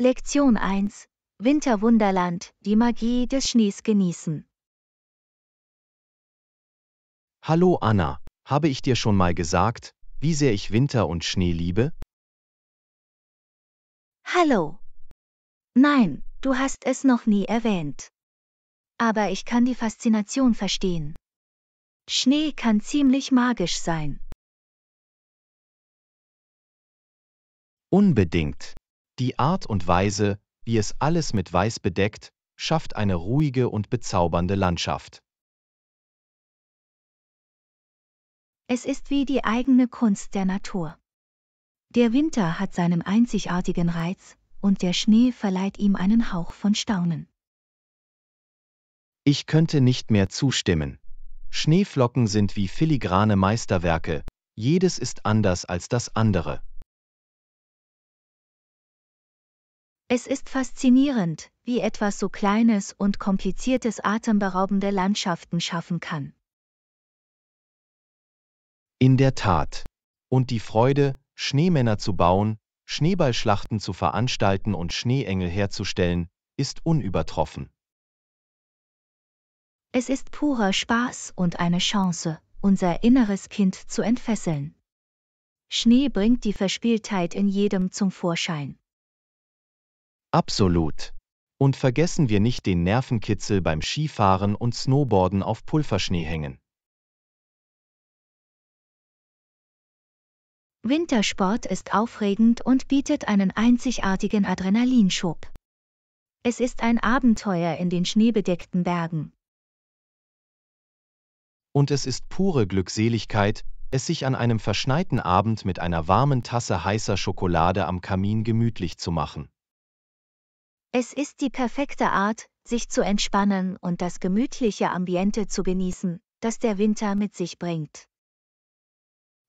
Lektion 1 Winterwunderland, die Magie des Schnees genießen. Hallo Anna, habe ich dir schon mal gesagt, wie sehr ich Winter und Schnee liebe? Hallo. Nein, du hast es noch nie erwähnt. Aber ich kann die Faszination verstehen. Schnee kann ziemlich magisch sein. Unbedingt. Die Art und Weise, wie es alles mit Weiß bedeckt, schafft eine ruhige und bezaubernde Landschaft. Es ist wie die eigene Kunst der Natur. Der Winter hat seinen einzigartigen Reiz, und der Schnee verleiht ihm einen Hauch von Staunen. Ich könnte nicht mehr zustimmen. Schneeflocken sind wie filigrane Meisterwerke, jedes ist anders als das andere. Es ist faszinierend, wie etwas so Kleines und Kompliziertes atemberaubende Landschaften schaffen kann. In der Tat. Und die Freude, Schneemänner zu bauen, Schneeballschlachten zu veranstalten und Schneeengel herzustellen, ist unübertroffen. Es ist purer Spaß und eine Chance, unser inneres Kind zu entfesseln. Schnee bringt die Verspieltheit in jedem zum Vorschein. Absolut. Und vergessen wir nicht den Nervenkitzel beim Skifahren und Snowboarden auf Pulverschnee hängen. Wintersport ist aufregend und bietet einen einzigartigen Adrenalinschub. Es ist ein Abenteuer in den schneebedeckten Bergen. Und es ist pure Glückseligkeit, es sich an einem verschneiten Abend mit einer warmen Tasse heißer Schokolade am Kamin gemütlich zu machen. Es ist die perfekte Art, sich zu entspannen und das gemütliche Ambiente zu genießen, das der Winter mit sich bringt.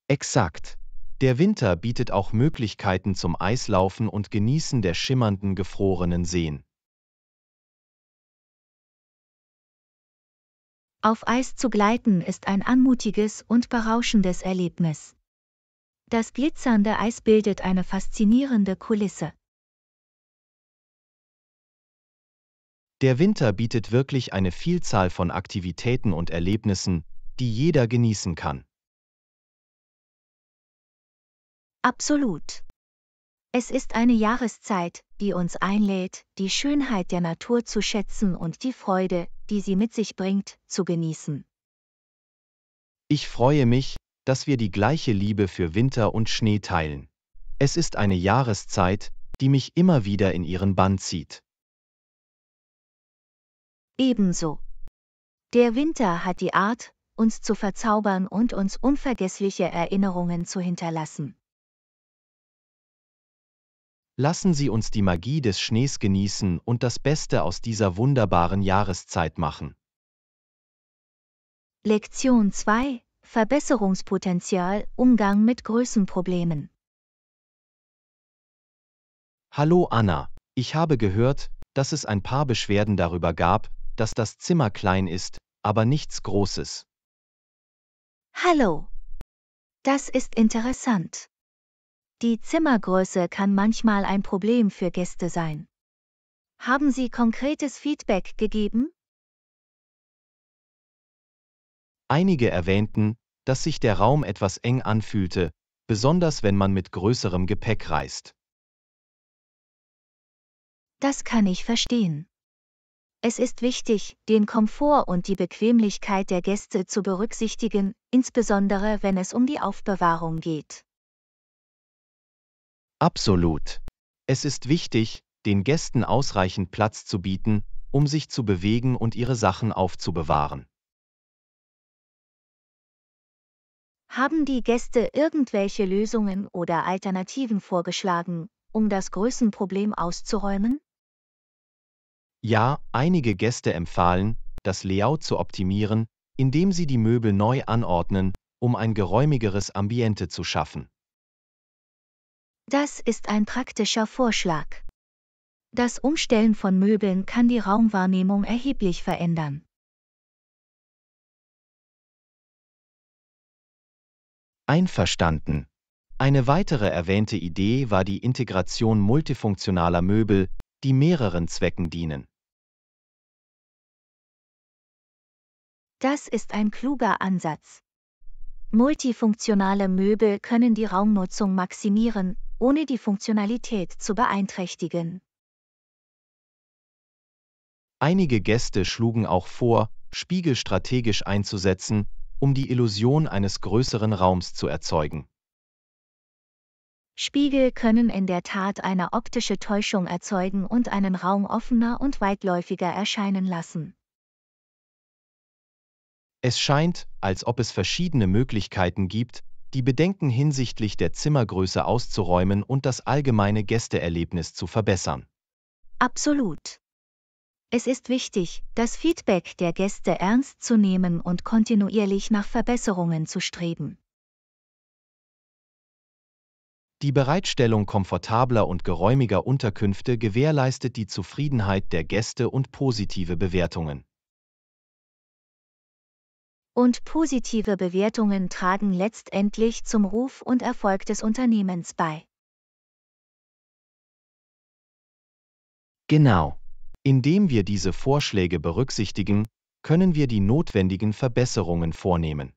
Exakt. Der Winter bietet auch Möglichkeiten zum Eislaufen und Genießen der schimmernden gefrorenen Seen. Auf Eis zu gleiten ist ein anmutiges und berauschendes Erlebnis. Das glitzernde Eis bildet eine faszinierende Kulisse, Der Winter bietet wirklich eine Vielzahl von Aktivitäten und Erlebnissen, die jeder genießen kann. Absolut. Es ist eine Jahreszeit, die uns einlädt, die Schönheit der Natur zu schätzen und die Freude, die sie mit sich bringt, zu genießen. Ich freue mich, dass wir die gleiche Liebe für Winter und Schnee teilen. Es ist eine Jahreszeit, die mich immer wieder in ihren Bann zieht ebenso. Der Winter hat die Art, uns zu verzaubern und uns unvergessliche Erinnerungen zu hinterlassen. Lassen Sie uns die Magie des Schnees genießen und das Beste aus dieser wunderbaren Jahreszeit machen. Lektion 2 Verbesserungspotenzial Umgang mit Größenproblemen. Hallo Anna, ich habe gehört, dass es ein paar Beschwerden darüber gab, dass das Zimmer klein ist, aber nichts Großes. Hallo. Das ist interessant. Die Zimmergröße kann manchmal ein Problem für Gäste sein. Haben Sie konkretes Feedback gegeben? Einige erwähnten, dass sich der Raum etwas eng anfühlte, besonders wenn man mit größerem Gepäck reist. Das kann ich verstehen. Es ist wichtig, den Komfort und die Bequemlichkeit der Gäste zu berücksichtigen, insbesondere wenn es um die Aufbewahrung geht. Absolut. Es ist wichtig, den Gästen ausreichend Platz zu bieten, um sich zu bewegen und ihre Sachen aufzubewahren. Haben die Gäste irgendwelche Lösungen oder Alternativen vorgeschlagen, um das Größenproblem auszuräumen? Ja, einige Gäste empfahlen, das Layout zu optimieren, indem sie die Möbel neu anordnen, um ein geräumigeres Ambiente zu schaffen. Das ist ein praktischer Vorschlag. Das Umstellen von Möbeln kann die Raumwahrnehmung erheblich verändern. Einverstanden. Eine weitere erwähnte Idee war die Integration multifunktionaler Möbel, die mehreren Zwecken dienen. Das ist ein kluger Ansatz. Multifunktionale Möbel können die Raumnutzung maximieren, ohne die Funktionalität zu beeinträchtigen. Einige Gäste schlugen auch vor, Spiegel strategisch einzusetzen, um die Illusion eines größeren Raums zu erzeugen. Spiegel können in der Tat eine optische Täuschung erzeugen und einen Raum offener und weitläufiger erscheinen lassen. Es scheint, als ob es verschiedene Möglichkeiten gibt, die Bedenken hinsichtlich der Zimmergröße auszuräumen und das allgemeine Gästeerlebnis zu verbessern. Absolut. Es ist wichtig, das Feedback der Gäste ernst zu nehmen und kontinuierlich nach Verbesserungen zu streben. Die Bereitstellung komfortabler und geräumiger Unterkünfte gewährleistet die Zufriedenheit der Gäste und positive Bewertungen und positive Bewertungen tragen letztendlich zum Ruf und Erfolg des Unternehmens bei. Genau. Indem wir diese Vorschläge berücksichtigen, können wir die notwendigen Verbesserungen vornehmen.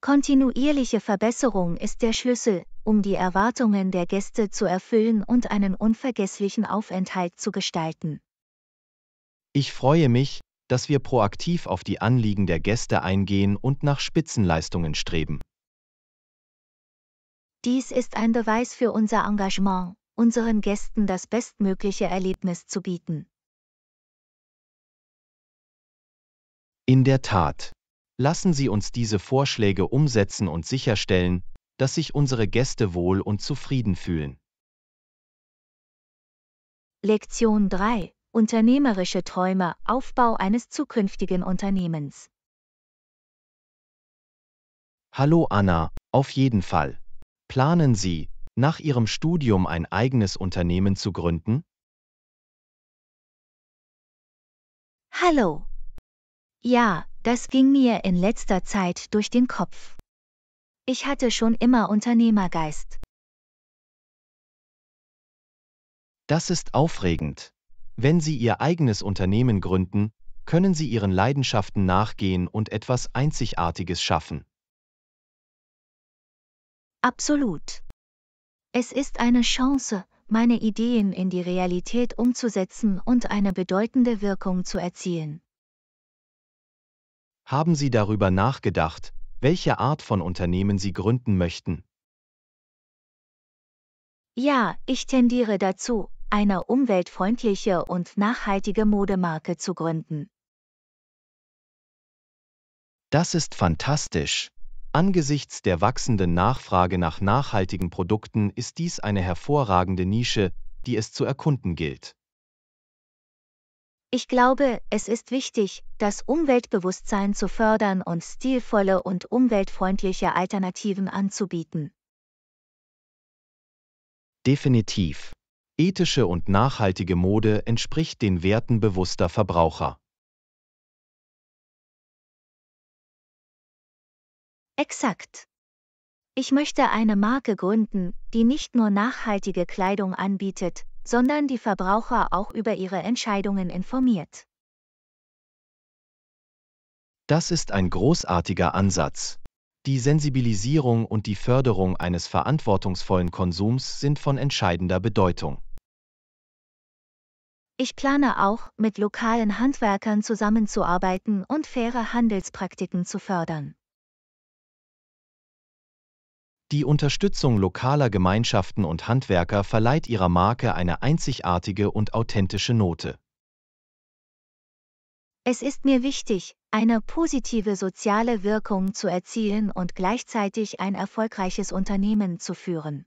Kontinuierliche Verbesserung ist der Schlüssel, um die Erwartungen der Gäste zu erfüllen und einen unvergesslichen Aufenthalt zu gestalten. Ich freue mich, dass wir proaktiv auf die Anliegen der Gäste eingehen und nach Spitzenleistungen streben. Dies ist ein Beweis für unser Engagement, unseren Gästen das bestmögliche Erlebnis zu bieten. In der Tat. Lassen Sie uns diese Vorschläge umsetzen und sicherstellen, dass sich unsere Gäste wohl und zufrieden fühlen. Lektion 3 Unternehmerische Träume, Aufbau eines zukünftigen Unternehmens. Hallo Anna, auf jeden Fall. Planen Sie, nach Ihrem Studium ein eigenes Unternehmen zu gründen? Hallo. Ja, das ging mir in letzter Zeit durch den Kopf. Ich hatte schon immer Unternehmergeist. Das ist aufregend. Wenn Sie Ihr eigenes Unternehmen gründen, können Sie Ihren Leidenschaften nachgehen und etwas Einzigartiges schaffen. Absolut. Es ist eine Chance, meine Ideen in die Realität umzusetzen und eine bedeutende Wirkung zu erzielen. Haben Sie darüber nachgedacht, welche Art von Unternehmen Sie gründen möchten? Ja, ich tendiere dazu, eine umweltfreundliche und nachhaltige Modemarke zu gründen. Das ist fantastisch. Angesichts der wachsenden Nachfrage nach nachhaltigen Produkten ist dies eine hervorragende Nische, die es zu erkunden gilt. Ich glaube, es ist wichtig, das Umweltbewusstsein zu fördern und stilvolle und umweltfreundliche Alternativen anzubieten. Definitiv. Ethische und nachhaltige Mode entspricht den Werten bewusster Verbraucher. Exakt. Ich möchte eine Marke gründen, die nicht nur nachhaltige Kleidung anbietet, sondern die Verbraucher auch über ihre Entscheidungen informiert. Das ist ein großartiger Ansatz. Die Sensibilisierung und die Förderung eines verantwortungsvollen Konsums sind von entscheidender Bedeutung. Ich plane auch, mit lokalen Handwerkern zusammenzuarbeiten und faire Handelspraktiken zu fördern. Die Unterstützung lokaler Gemeinschaften und Handwerker verleiht ihrer Marke eine einzigartige und authentische Note. Es ist mir wichtig, eine positive soziale Wirkung zu erzielen und gleichzeitig ein erfolgreiches Unternehmen zu führen.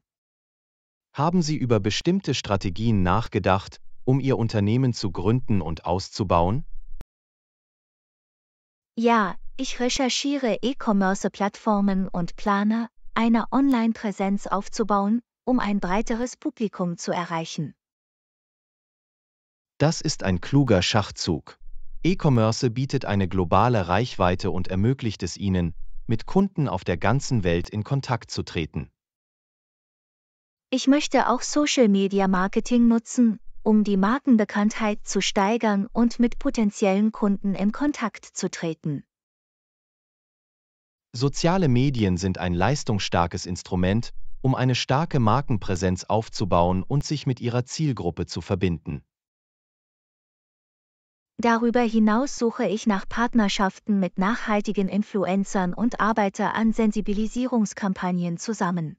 Haben Sie über bestimmte Strategien nachgedacht, um Ihr Unternehmen zu gründen und auszubauen? Ja, ich recherchiere E-Commerce-Plattformen und plane, eine Online-Präsenz aufzubauen, um ein breiteres Publikum zu erreichen. Das ist ein kluger Schachzug. E-Commerce bietet eine globale Reichweite und ermöglicht es Ihnen, mit Kunden auf der ganzen Welt in Kontakt zu treten. Ich möchte auch Social-Media-Marketing nutzen, um die Markenbekanntheit zu steigern und mit potenziellen Kunden in Kontakt zu treten. Soziale Medien sind ein leistungsstarkes Instrument, um eine starke Markenpräsenz aufzubauen und sich mit ihrer Zielgruppe zu verbinden. Darüber hinaus suche ich nach Partnerschaften mit nachhaltigen Influencern und arbeite an Sensibilisierungskampagnen zusammen.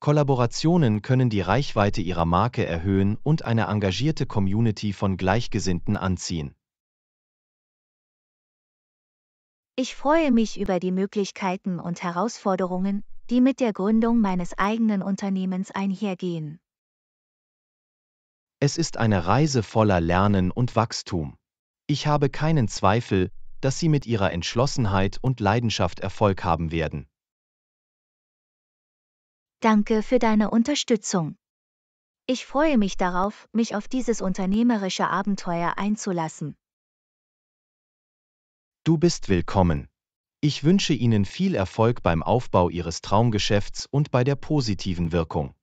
Kollaborationen können die Reichweite ihrer Marke erhöhen und eine engagierte Community von Gleichgesinnten anziehen. Ich freue mich über die Möglichkeiten und Herausforderungen, die mit der Gründung meines eigenen Unternehmens einhergehen. Es ist eine Reise voller Lernen und Wachstum. Ich habe keinen Zweifel, dass Sie mit Ihrer Entschlossenheit und Leidenschaft Erfolg haben werden. Danke für deine Unterstützung. Ich freue mich darauf, mich auf dieses unternehmerische Abenteuer einzulassen. Du bist willkommen. Ich wünsche Ihnen viel Erfolg beim Aufbau Ihres Traumgeschäfts und bei der positiven Wirkung.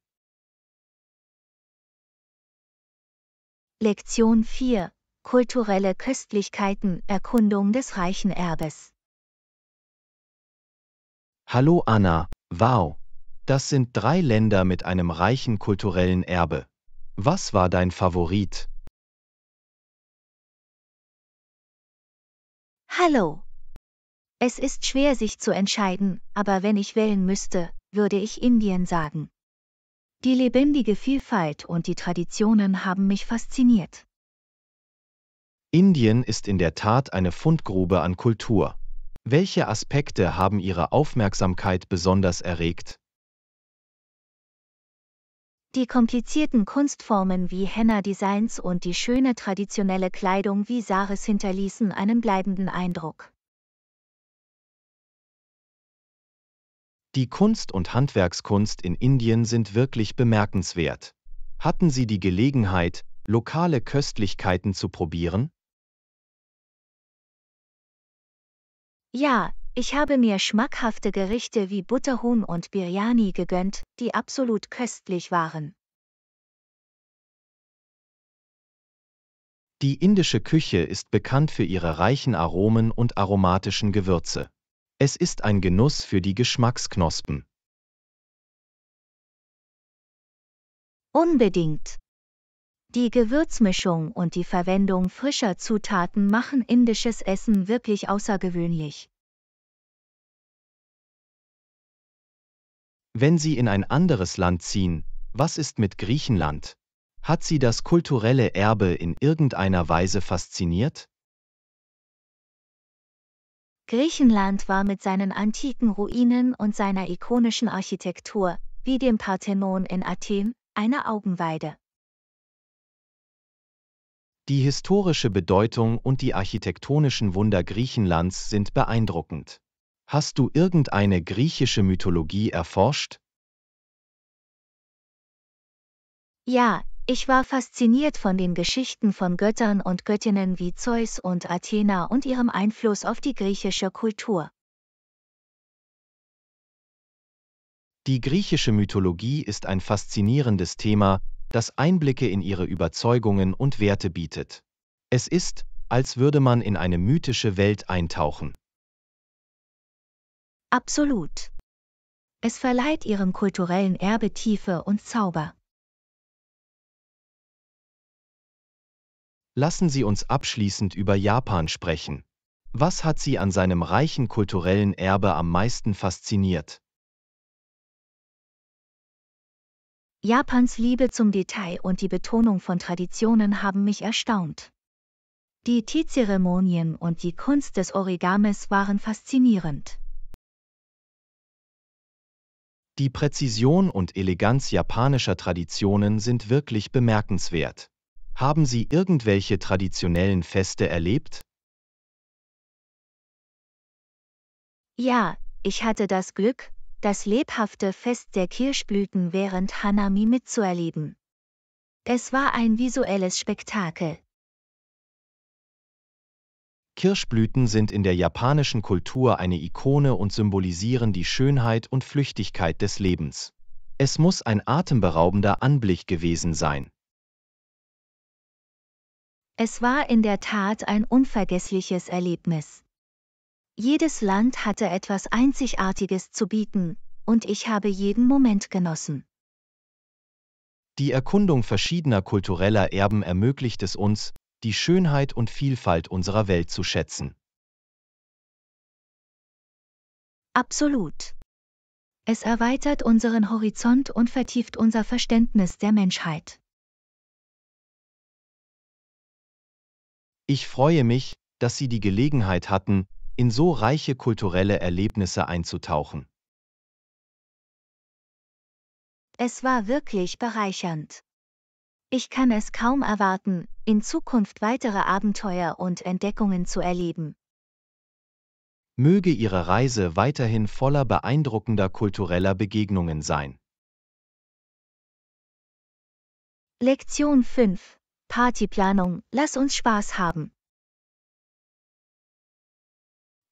Lektion 4 Kulturelle Köstlichkeiten Erkundung des reichen Erbes Hallo Anna, wow! Das sind drei Länder mit einem reichen kulturellen Erbe. Was war dein Favorit? Hallo. Es ist schwer sich zu entscheiden, aber wenn ich wählen müsste, würde ich Indien sagen. Die lebendige Vielfalt und die Traditionen haben mich fasziniert. Indien ist in der Tat eine Fundgrube an Kultur. Welche Aspekte haben Ihre Aufmerksamkeit besonders erregt? Die komplizierten Kunstformen wie Henna-Designs und die schöne traditionelle Kleidung wie Saris hinterließen einen bleibenden Eindruck. Die Kunst- und Handwerkskunst in Indien sind wirklich bemerkenswert. Hatten Sie die Gelegenheit, lokale Köstlichkeiten zu probieren? Ja, ich habe mir schmackhafte Gerichte wie Butterhuhn und Biryani gegönnt, die absolut köstlich waren. Die indische Küche ist bekannt für ihre reichen Aromen und aromatischen Gewürze. Es ist ein Genuss für die Geschmacksknospen. Unbedingt. Die Gewürzmischung und die Verwendung frischer Zutaten machen indisches Essen wirklich außergewöhnlich. Wenn Sie in ein anderes Land ziehen, was ist mit Griechenland? Hat Sie das kulturelle Erbe in irgendeiner Weise fasziniert? Griechenland war mit seinen antiken Ruinen und seiner ikonischen Architektur, wie dem Parthenon in Athen, eine Augenweide. Die historische Bedeutung und die architektonischen Wunder Griechenlands sind beeindruckend. Hast du irgendeine griechische Mythologie erforscht? Ja, ich war fasziniert von den Geschichten von Göttern und Göttinnen wie Zeus und Athena und ihrem Einfluss auf die griechische Kultur. Die griechische Mythologie ist ein faszinierendes Thema, das Einblicke in ihre Überzeugungen und Werte bietet. Es ist, als würde man in eine mythische Welt eintauchen. Absolut. Es verleiht ihrem kulturellen Erbe Tiefe und Zauber. Lassen Sie uns abschließend über Japan sprechen. Was hat Sie an seinem reichen kulturellen Erbe am meisten fasziniert? Japans Liebe zum Detail und die Betonung von Traditionen haben mich erstaunt. Die Teezeremonien und die Kunst des Origamis waren faszinierend. Die Präzision und Eleganz japanischer Traditionen sind wirklich bemerkenswert. Haben Sie irgendwelche traditionellen Feste erlebt? Ja, ich hatte das Glück, das lebhafte Fest der Kirschblüten während Hanami mitzuerleben. Es war ein visuelles Spektakel. Kirschblüten sind in der japanischen Kultur eine Ikone und symbolisieren die Schönheit und Flüchtigkeit des Lebens. Es muss ein atemberaubender Anblick gewesen sein. Es war in der Tat ein unvergessliches Erlebnis. Jedes Land hatte etwas Einzigartiges zu bieten, und ich habe jeden Moment genossen. Die Erkundung verschiedener kultureller Erben ermöglicht es uns, die Schönheit und Vielfalt unserer Welt zu schätzen. Absolut. Es erweitert unseren Horizont und vertieft unser Verständnis der Menschheit. Ich freue mich, dass Sie die Gelegenheit hatten, in so reiche kulturelle Erlebnisse einzutauchen. Es war wirklich bereichernd. Ich kann es kaum erwarten, in Zukunft weitere Abenteuer und Entdeckungen zu erleben. Möge Ihre Reise weiterhin voller beeindruckender kultureller Begegnungen sein. Lektion 5 Partyplanung, lass uns Spaß haben.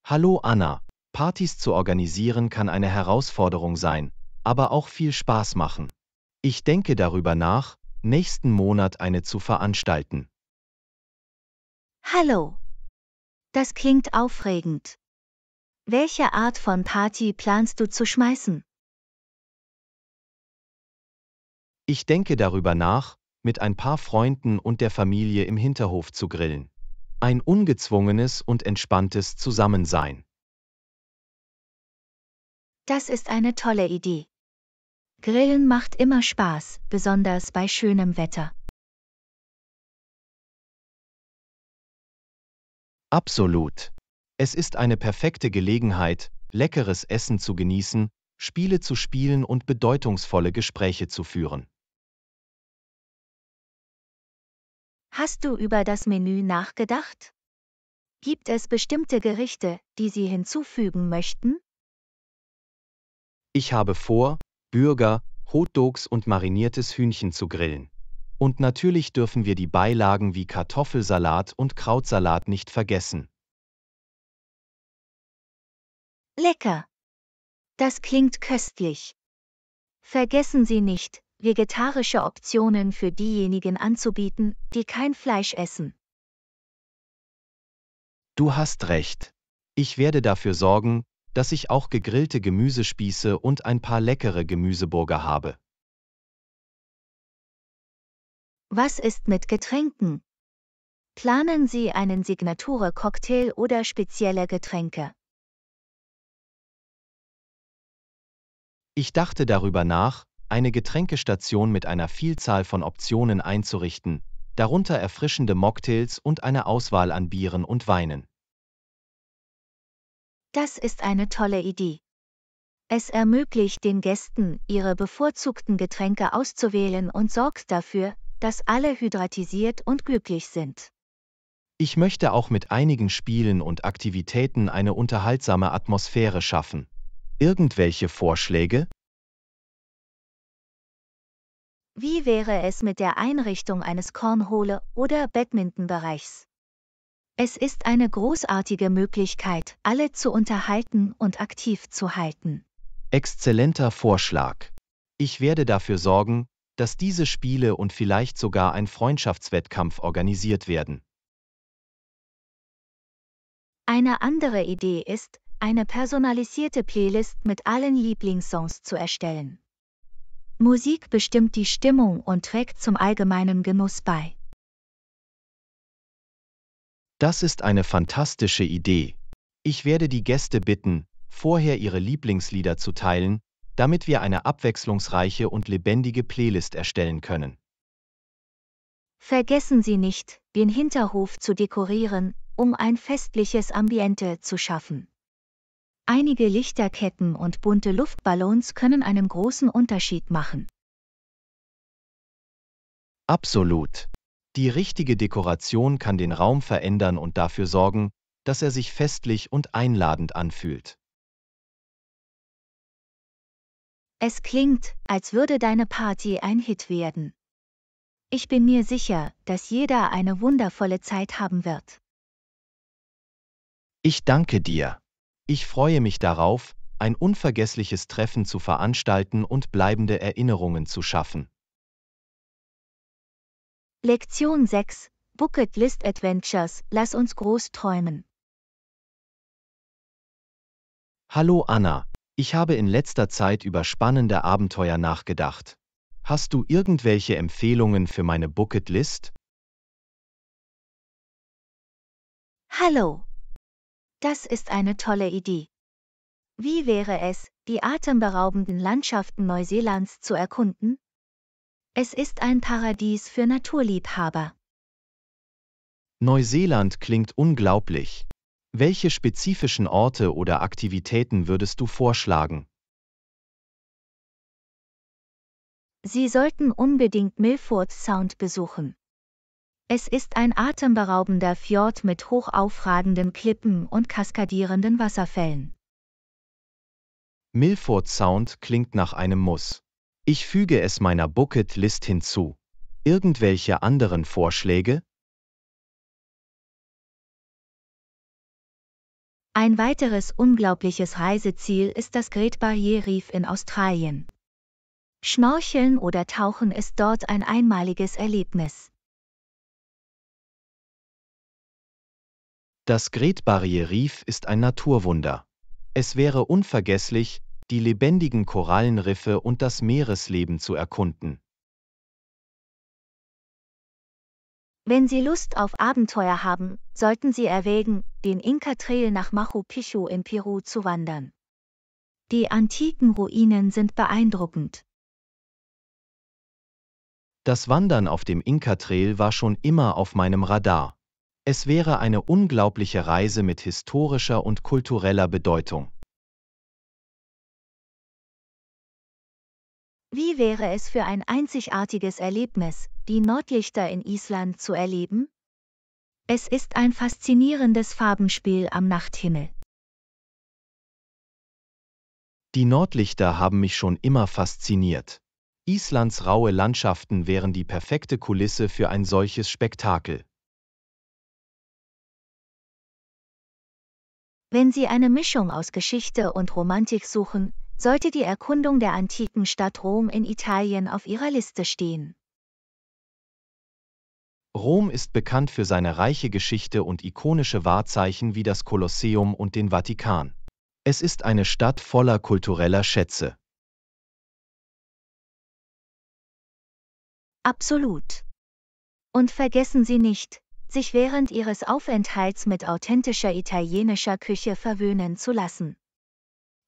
Hallo Anna. Partys zu organisieren kann eine Herausforderung sein, aber auch viel Spaß machen. Ich denke darüber nach, nächsten Monat eine zu veranstalten. Hallo. Das klingt aufregend. Welche Art von Party planst du zu schmeißen? Ich denke darüber nach, mit ein paar Freunden und der Familie im Hinterhof zu grillen. Ein ungezwungenes und entspanntes Zusammensein. Das ist eine tolle Idee. Grillen macht immer Spaß, besonders bei schönem Wetter. Absolut. Es ist eine perfekte Gelegenheit, leckeres Essen zu genießen, Spiele zu spielen und bedeutungsvolle Gespräche zu führen. Hast du über das Menü nachgedacht? Gibt es bestimmte Gerichte, die Sie hinzufügen möchten? Ich habe vor, Bürger, Hotdogs und mariniertes Hühnchen zu grillen. Und natürlich dürfen wir die Beilagen wie Kartoffelsalat und Krautsalat nicht vergessen. Lecker! Das klingt köstlich. Vergessen Sie nicht, vegetarische Optionen für diejenigen anzubieten, die kein Fleisch essen. Du hast recht. Ich werde dafür sorgen, dass ich auch gegrillte Gemüsespieße und ein paar leckere Gemüseburger habe. Was ist mit Getränken? Planen Sie einen Signature-Cocktail oder spezielle Getränke? Ich dachte darüber nach, eine Getränkestation mit einer Vielzahl von Optionen einzurichten, darunter erfrischende Mocktails und eine Auswahl an Bieren und Weinen. Das ist eine tolle Idee. Es ermöglicht den Gästen, ihre bevorzugten Getränke auszuwählen und sorgt dafür, dass alle hydratisiert und glücklich sind. Ich möchte auch mit einigen Spielen und Aktivitäten eine unterhaltsame Atmosphäre schaffen. Irgendwelche Vorschläge? Wie wäre es mit der Einrichtung eines Kornhole- oder Badmintonbereichs? Es ist eine großartige Möglichkeit, alle zu unterhalten und aktiv zu halten. Exzellenter Vorschlag. Ich werde dafür sorgen, dass diese Spiele und vielleicht sogar ein Freundschaftswettkampf organisiert werden. Eine andere Idee ist, eine personalisierte Playlist mit allen Lieblingssongs zu erstellen. Musik bestimmt die Stimmung und trägt zum allgemeinen Genuss bei. Das ist eine fantastische Idee. Ich werde die Gäste bitten, vorher ihre Lieblingslieder zu teilen, damit wir eine abwechslungsreiche und lebendige Playlist erstellen können. Vergessen Sie nicht, den Hinterhof zu dekorieren, um ein festliches Ambiente zu schaffen. Einige Lichterketten und bunte Luftballons können einen großen Unterschied machen. Absolut. Die richtige Dekoration kann den Raum verändern und dafür sorgen, dass er sich festlich und einladend anfühlt. Es klingt, als würde deine Party ein Hit werden. Ich bin mir sicher, dass jeder eine wundervolle Zeit haben wird. Ich danke dir. Ich freue mich darauf, ein unvergessliches Treffen zu veranstalten und bleibende Erinnerungen zu schaffen. Lektion 6 Bucket List Adventures Lass uns groß träumen. Hallo Anna, ich habe in letzter Zeit über spannende Abenteuer nachgedacht. Hast du irgendwelche Empfehlungen für meine Bucket List? Hallo, das ist eine tolle Idee. Wie wäre es, die atemberaubenden Landschaften Neuseelands zu erkunden? Es ist ein Paradies für Naturliebhaber. Neuseeland klingt unglaublich. Welche spezifischen Orte oder Aktivitäten würdest du vorschlagen? Sie sollten unbedingt Milford Sound besuchen. Es ist ein atemberaubender Fjord mit hochaufragenden Klippen und kaskadierenden Wasserfällen. Milford Sound klingt nach einem Muss. Ich füge es meiner Bucketlist hinzu. Irgendwelche anderen Vorschläge? Ein weiteres unglaubliches Reiseziel ist das Great Barrier Reef in Australien. Schnorcheln oder Tauchen ist dort ein einmaliges Erlebnis. Das Gretbarrier Reef ist ein Naturwunder. Es wäre unvergesslich, die lebendigen Korallenriffe und das Meeresleben zu erkunden. Wenn Sie Lust auf Abenteuer haben, sollten Sie erwägen, den Inka Trail nach Machu Picchu in Peru zu wandern. Die antiken Ruinen sind beeindruckend. Das Wandern auf dem Inka Trail war schon immer auf meinem Radar. Es wäre eine unglaubliche Reise mit historischer und kultureller Bedeutung. Wie wäre es für ein einzigartiges Erlebnis, die Nordlichter in Island zu erleben? Es ist ein faszinierendes Farbenspiel am Nachthimmel. Die Nordlichter haben mich schon immer fasziniert. Islands raue Landschaften wären die perfekte Kulisse für ein solches Spektakel. Wenn Sie eine Mischung aus Geschichte und Romantik suchen, sollte die Erkundung der antiken Stadt Rom in Italien auf Ihrer Liste stehen. Rom ist bekannt für seine reiche Geschichte und ikonische Wahrzeichen wie das Kolosseum und den Vatikan. Es ist eine Stadt voller kultureller Schätze. Absolut. Und vergessen Sie nicht, sich während ihres Aufenthalts mit authentischer italienischer Küche verwöhnen zu lassen.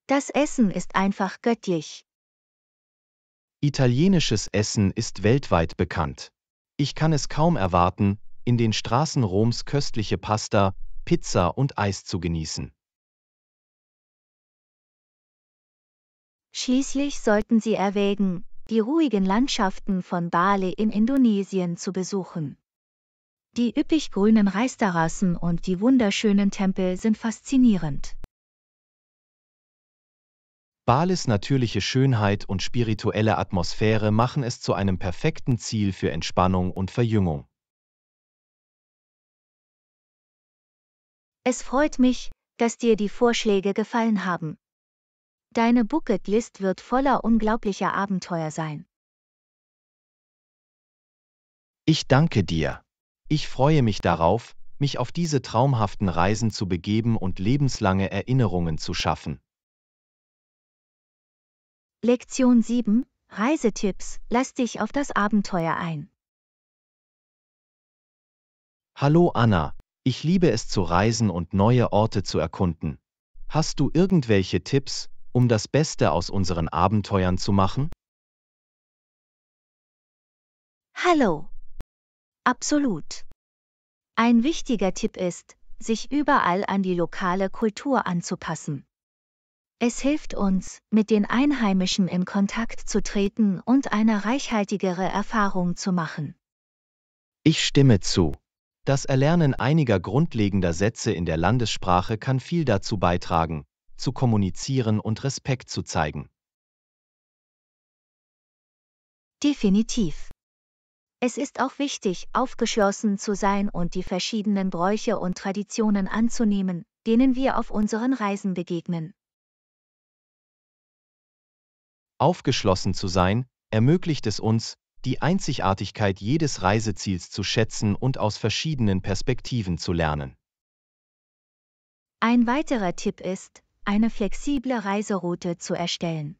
Das Essen ist einfach göttlich. Italienisches Essen ist weltweit bekannt. Ich kann es kaum erwarten, in den Straßen Roms köstliche Pasta, Pizza und Eis zu genießen. Schließlich sollten Sie erwägen, die ruhigen Landschaften von Bali in Indonesien zu besuchen. Die üppig grünen Reisterrassen und die wunderschönen Tempel sind faszinierend. Balis natürliche Schönheit und spirituelle Atmosphäre machen es zu einem perfekten Ziel für Entspannung und Verjüngung. Es freut mich, dass dir die Vorschläge gefallen haben. Deine Bucketlist wird voller unglaublicher Abenteuer sein. Ich danke dir. Ich freue mich darauf, mich auf diese traumhaften Reisen zu begeben und lebenslange Erinnerungen zu schaffen. Lektion 7 Reisetipps Lass dich auf das Abenteuer ein. Hallo Anna, ich liebe es zu reisen und neue Orte zu erkunden. Hast du irgendwelche Tipps, um das Beste aus unseren Abenteuern zu machen? Hallo, Absolut. Ein wichtiger Tipp ist, sich überall an die lokale Kultur anzupassen. Es hilft uns, mit den Einheimischen in Kontakt zu treten und eine reichhaltigere Erfahrung zu machen. Ich stimme zu. Das Erlernen einiger grundlegender Sätze in der Landessprache kann viel dazu beitragen, zu kommunizieren und Respekt zu zeigen. Definitiv. Es ist auch wichtig, aufgeschlossen zu sein und die verschiedenen Bräuche und Traditionen anzunehmen, denen wir auf unseren Reisen begegnen. Aufgeschlossen zu sein, ermöglicht es uns, die Einzigartigkeit jedes Reiseziels zu schätzen und aus verschiedenen Perspektiven zu lernen. Ein weiterer Tipp ist, eine flexible Reiseroute zu erstellen.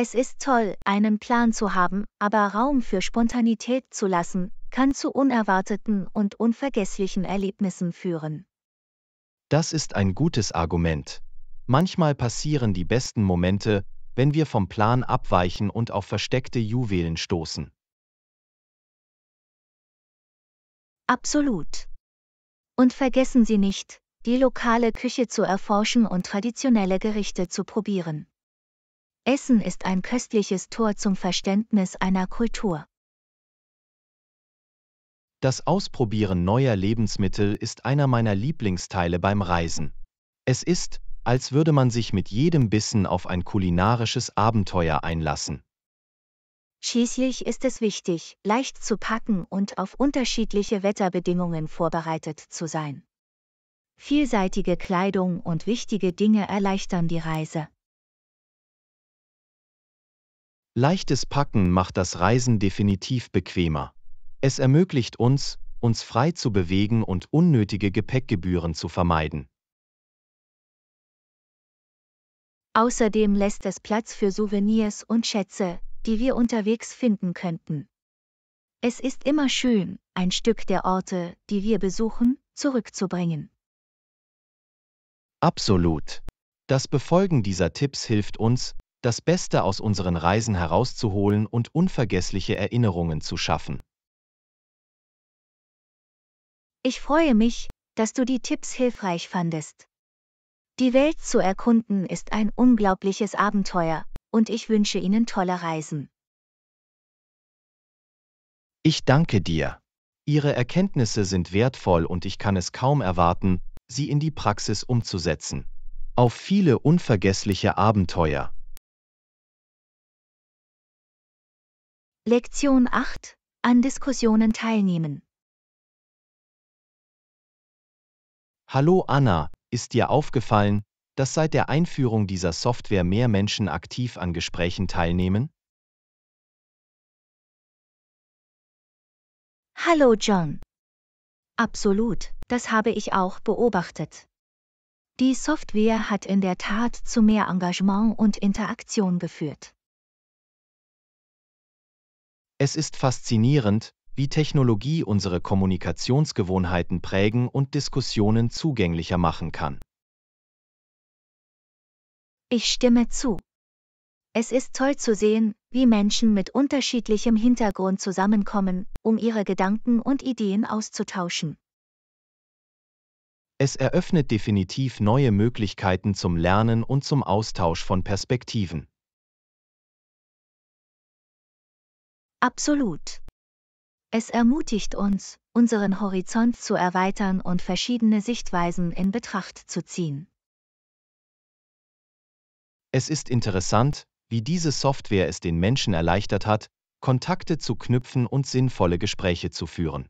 Es ist toll, einen Plan zu haben, aber Raum für Spontanität zu lassen, kann zu unerwarteten und unvergesslichen Erlebnissen führen. Das ist ein gutes Argument. Manchmal passieren die besten Momente, wenn wir vom Plan abweichen und auf versteckte Juwelen stoßen. Absolut. Und vergessen Sie nicht, die lokale Küche zu erforschen und traditionelle Gerichte zu probieren. Essen ist ein köstliches Tor zum Verständnis einer Kultur. Das Ausprobieren neuer Lebensmittel ist einer meiner Lieblingsteile beim Reisen. Es ist, als würde man sich mit jedem Bissen auf ein kulinarisches Abenteuer einlassen. Schließlich ist es wichtig, leicht zu packen und auf unterschiedliche Wetterbedingungen vorbereitet zu sein. Vielseitige Kleidung und wichtige Dinge erleichtern die Reise. Leichtes Packen macht das Reisen definitiv bequemer. Es ermöglicht uns, uns frei zu bewegen und unnötige Gepäckgebühren zu vermeiden. Außerdem lässt es Platz für Souvenirs und Schätze, die wir unterwegs finden könnten. Es ist immer schön, ein Stück der Orte, die wir besuchen, zurückzubringen. Absolut. Das Befolgen dieser Tipps hilft uns, das Beste aus unseren Reisen herauszuholen und unvergessliche Erinnerungen zu schaffen. Ich freue mich, dass du die Tipps hilfreich fandest. Die Welt zu erkunden ist ein unglaubliches Abenteuer, und ich wünsche Ihnen tolle Reisen. Ich danke dir. Ihre Erkenntnisse sind wertvoll und ich kann es kaum erwarten, sie in die Praxis umzusetzen. Auf viele unvergessliche Abenteuer. Lektion 8 an Diskussionen teilnehmen. Hallo Anna, ist dir aufgefallen, dass seit der Einführung dieser Software mehr Menschen aktiv an Gesprächen teilnehmen? Hallo John. Absolut, das habe ich auch beobachtet. Die Software hat in der Tat zu mehr Engagement und Interaktion geführt. Es ist faszinierend, wie Technologie unsere Kommunikationsgewohnheiten prägen und Diskussionen zugänglicher machen kann. Ich stimme zu. Es ist toll zu sehen, wie Menschen mit unterschiedlichem Hintergrund zusammenkommen, um ihre Gedanken und Ideen auszutauschen. Es eröffnet definitiv neue Möglichkeiten zum Lernen und zum Austausch von Perspektiven. Absolut. Es ermutigt uns, unseren Horizont zu erweitern und verschiedene Sichtweisen in Betracht zu ziehen. Es ist interessant, wie diese Software es den Menschen erleichtert hat, Kontakte zu knüpfen und sinnvolle Gespräche zu führen.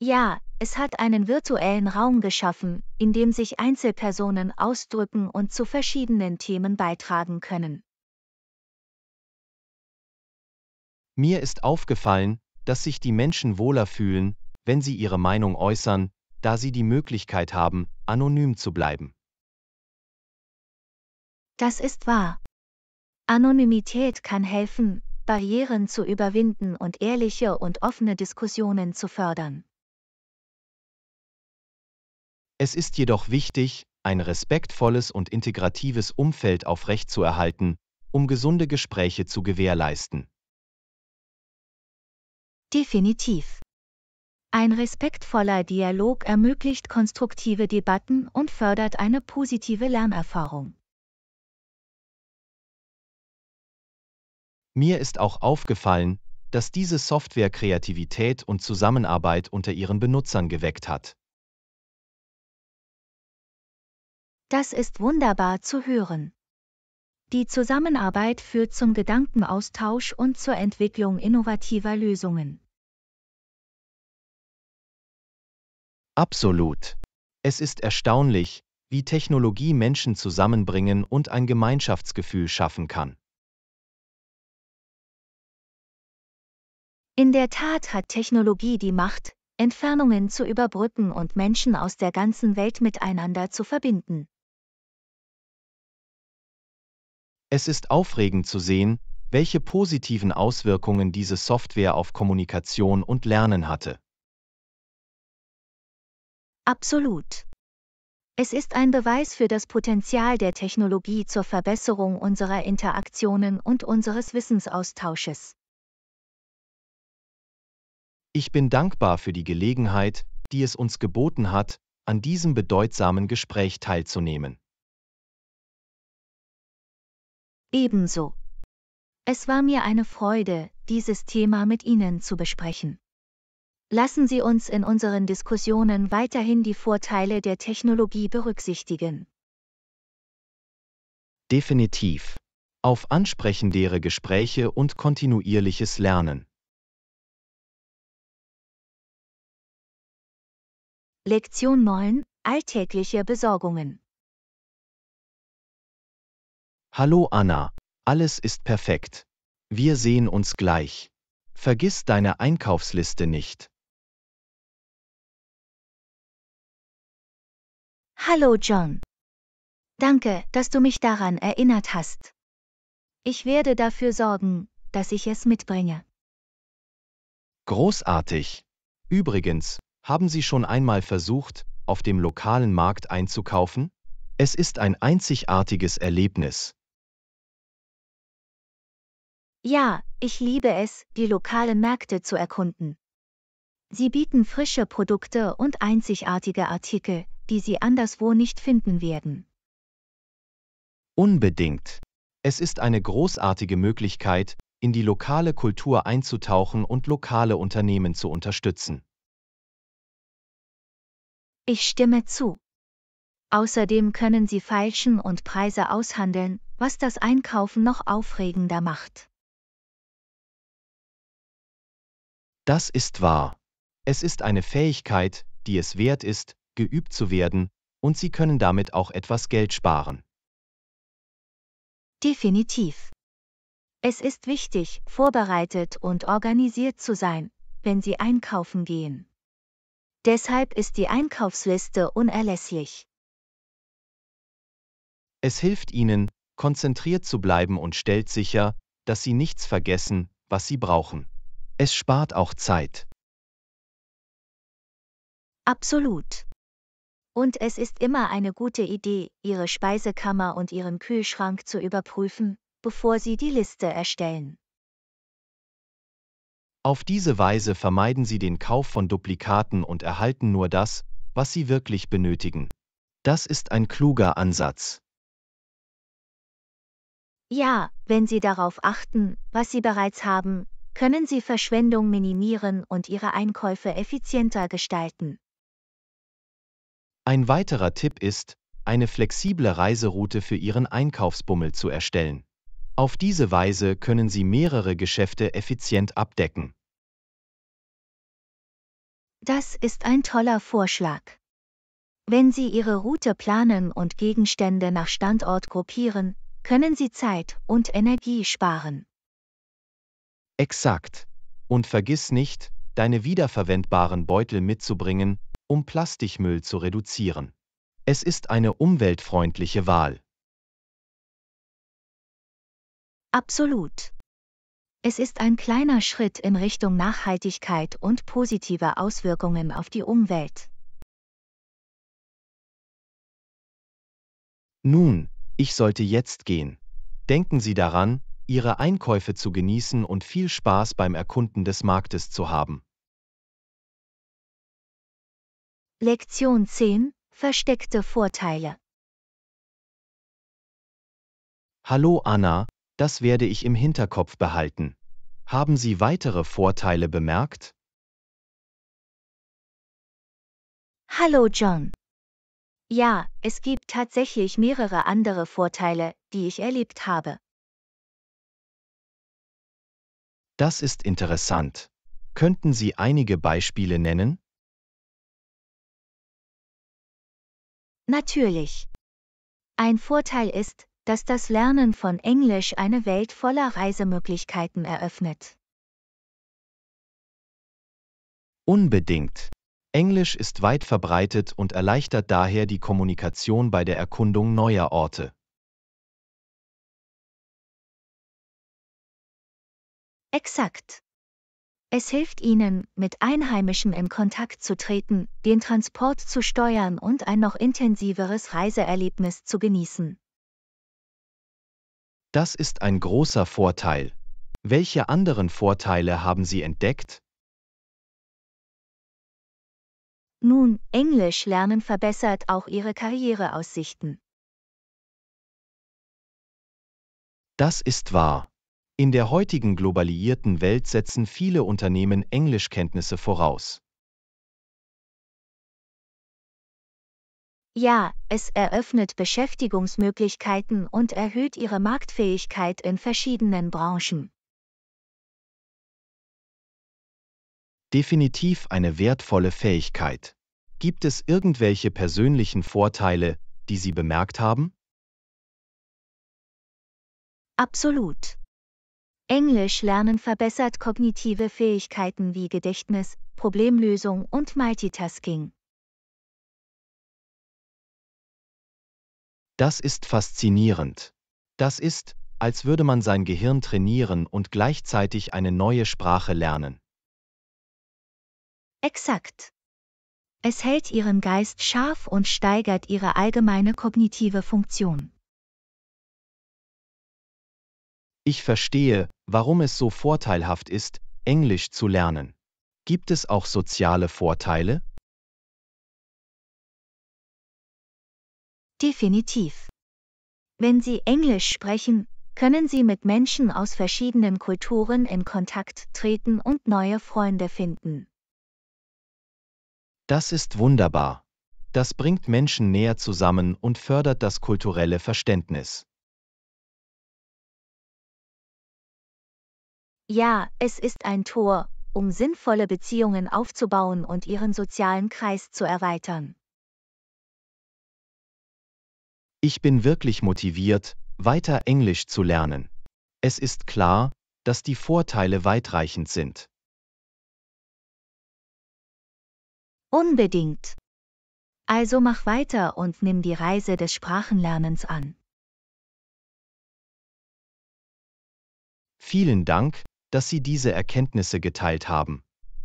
Ja, es hat einen virtuellen Raum geschaffen, in dem sich Einzelpersonen ausdrücken und zu verschiedenen Themen beitragen können. Mir ist aufgefallen, dass sich die Menschen wohler fühlen, wenn sie ihre Meinung äußern, da sie die Möglichkeit haben, anonym zu bleiben. Das ist wahr. Anonymität kann helfen, Barrieren zu überwinden und ehrliche und offene Diskussionen zu fördern. Es ist jedoch wichtig, ein respektvolles und integratives Umfeld aufrechtzuerhalten, um gesunde Gespräche zu gewährleisten. Definitiv. Ein respektvoller Dialog ermöglicht konstruktive Debatten und fördert eine positive Lernerfahrung. Mir ist auch aufgefallen, dass diese Software Kreativität und Zusammenarbeit unter ihren Benutzern geweckt hat. Das ist wunderbar zu hören. Die Zusammenarbeit führt zum Gedankenaustausch und zur Entwicklung innovativer Lösungen. Absolut. Es ist erstaunlich, wie Technologie Menschen zusammenbringen und ein Gemeinschaftsgefühl schaffen kann. In der Tat hat Technologie die Macht, Entfernungen zu überbrücken und Menschen aus der ganzen Welt miteinander zu verbinden. Es ist aufregend zu sehen, welche positiven Auswirkungen diese Software auf Kommunikation und Lernen hatte. Absolut. Es ist ein Beweis für das Potenzial der Technologie zur Verbesserung unserer Interaktionen und unseres Wissensaustausches. Ich bin dankbar für die Gelegenheit, die es uns geboten hat, an diesem bedeutsamen Gespräch teilzunehmen. Ebenso. Es war mir eine Freude, dieses Thema mit Ihnen zu besprechen. Lassen Sie uns in unseren Diskussionen weiterhin die Vorteile der Technologie berücksichtigen. Definitiv. Auf ansprechendere Gespräche und kontinuierliches Lernen. Lektion 9 Alltägliche Besorgungen Hallo Anna, alles ist perfekt. Wir sehen uns gleich. Vergiss deine Einkaufsliste nicht. Hallo John. Danke, dass du mich daran erinnert hast. Ich werde dafür sorgen, dass ich es mitbringe. Großartig. Übrigens, haben Sie schon einmal versucht, auf dem lokalen Markt einzukaufen? Es ist ein einzigartiges Erlebnis. Ja, ich liebe es, die lokalen Märkte zu erkunden. Sie bieten frische Produkte und einzigartige Artikel, die Sie anderswo nicht finden werden. Unbedingt. Es ist eine großartige Möglichkeit, in die lokale Kultur einzutauchen und lokale Unternehmen zu unterstützen. Ich stimme zu. Außerdem können Sie feilschen und Preise aushandeln, was das Einkaufen noch aufregender macht. Das ist wahr. Es ist eine Fähigkeit, die es wert ist, geübt zu werden, und Sie können damit auch etwas Geld sparen. Definitiv. Es ist wichtig, vorbereitet und organisiert zu sein, wenn Sie einkaufen gehen. Deshalb ist die Einkaufsliste unerlässlich. Es hilft Ihnen, konzentriert zu bleiben und stellt sicher, dass Sie nichts vergessen, was Sie brauchen. Es spart auch Zeit. Absolut. Und es ist immer eine gute Idee, Ihre Speisekammer und Ihren Kühlschrank zu überprüfen, bevor Sie die Liste erstellen. Auf diese Weise vermeiden Sie den Kauf von Duplikaten und erhalten nur das, was Sie wirklich benötigen. Das ist ein kluger Ansatz. Ja, wenn Sie darauf achten, was Sie bereits haben, können Sie Verschwendung minimieren und Ihre Einkäufe effizienter gestalten. Ein weiterer Tipp ist, eine flexible Reiseroute für Ihren Einkaufsbummel zu erstellen. Auf diese Weise können Sie mehrere Geschäfte effizient abdecken. Das ist ein toller Vorschlag. Wenn Sie Ihre Route planen und Gegenstände nach Standort gruppieren, können Sie Zeit und Energie sparen. Exakt. Und vergiss nicht, deine wiederverwendbaren Beutel mitzubringen, um Plastikmüll zu reduzieren. Es ist eine umweltfreundliche Wahl. Absolut. Es ist ein kleiner Schritt in Richtung Nachhaltigkeit und positiver Auswirkungen auf die Umwelt. Nun, ich sollte jetzt gehen. Denken Sie daran, Ihre Einkäufe zu genießen und viel Spaß beim Erkunden des Marktes zu haben. Lektion 10 Versteckte Vorteile Hallo Anna, das werde ich im Hinterkopf behalten. Haben Sie weitere Vorteile bemerkt? Hallo John. Ja, es gibt tatsächlich mehrere andere Vorteile, die ich erlebt habe. Das ist interessant. Könnten Sie einige Beispiele nennen? Natürlich. Ein Vorteil ist, dass das Lernen von Englisch eine Welt voller Reisemöglichkeiten eröffnet. Unbedingt. Englisch ist weit verbreitet und erleichtert daher die Kommunikation bei der Erkundung neuer Orte. Exakt. Es hilft ihnen, mit Einheimischen in Kontakt zu treten, den Transport zu steuern und ein noch intensiveres Reiseerlebnis zu genießen. Das ist ein großer Vorteil. Welche anderen Vorteile haben Sie entdeckt? Nun, Englisch lernen verbessert auch Ihre Karriereaussichten. Das ist wahr. In der heutigen globalisierten Welt setzen viele Unternehmen Englischkenntnisse voraus. Ja, es eröffnet Beschäftigungsmöglichkeiten und erhöht ihre Marktfähigkeit in verschiedenen Branchen. Definitiv eine wertvolle Fähigkeit. Gibt es irgendwelche persönlichen Vorteile, die Sie bemerkt haben? Absolut. Englisch lernen verbessert kognitive Fähigkeiten wie Gedächtnis, Problemlösung und Multitasking. Das ist faszinierend. Das ist, als würde man sein Gehirn trainieren und gleichzeitig eine neue Sprache lernen. Exakt. Es hält ihren Geist scharf und steigert ihre allgemeine kognitive Funktion. Ich verstehe, warum es so vorteilhaft ist, Englisch zu lernen. Gibt es auch soziale Vorteile? Definitiv. Wenn Sie Englisch sprechen, können Sie mit Menschen aus verschiedenen Kulturen in Kontakt treten und neue Freunde finden. Das ist wunderbar. Das bringt Menschen näher zusammen und fördert das kulturelle Verständnis. Ja, es ist ein Tor, um sinnvolle Beziehungen aufzubauen und ihren sozialen Kreis zu erweitern. Ich bin wirklich motiviert, weiter Englisch zu lernen. Es ist klar, dass die Vorteile weitreichend sind. Unbedingt. Also mach weiter und nimm die Reise des Sprachenlernens an. Vielen Dank, dass Sie diese Erkenntnisse geteilt haben.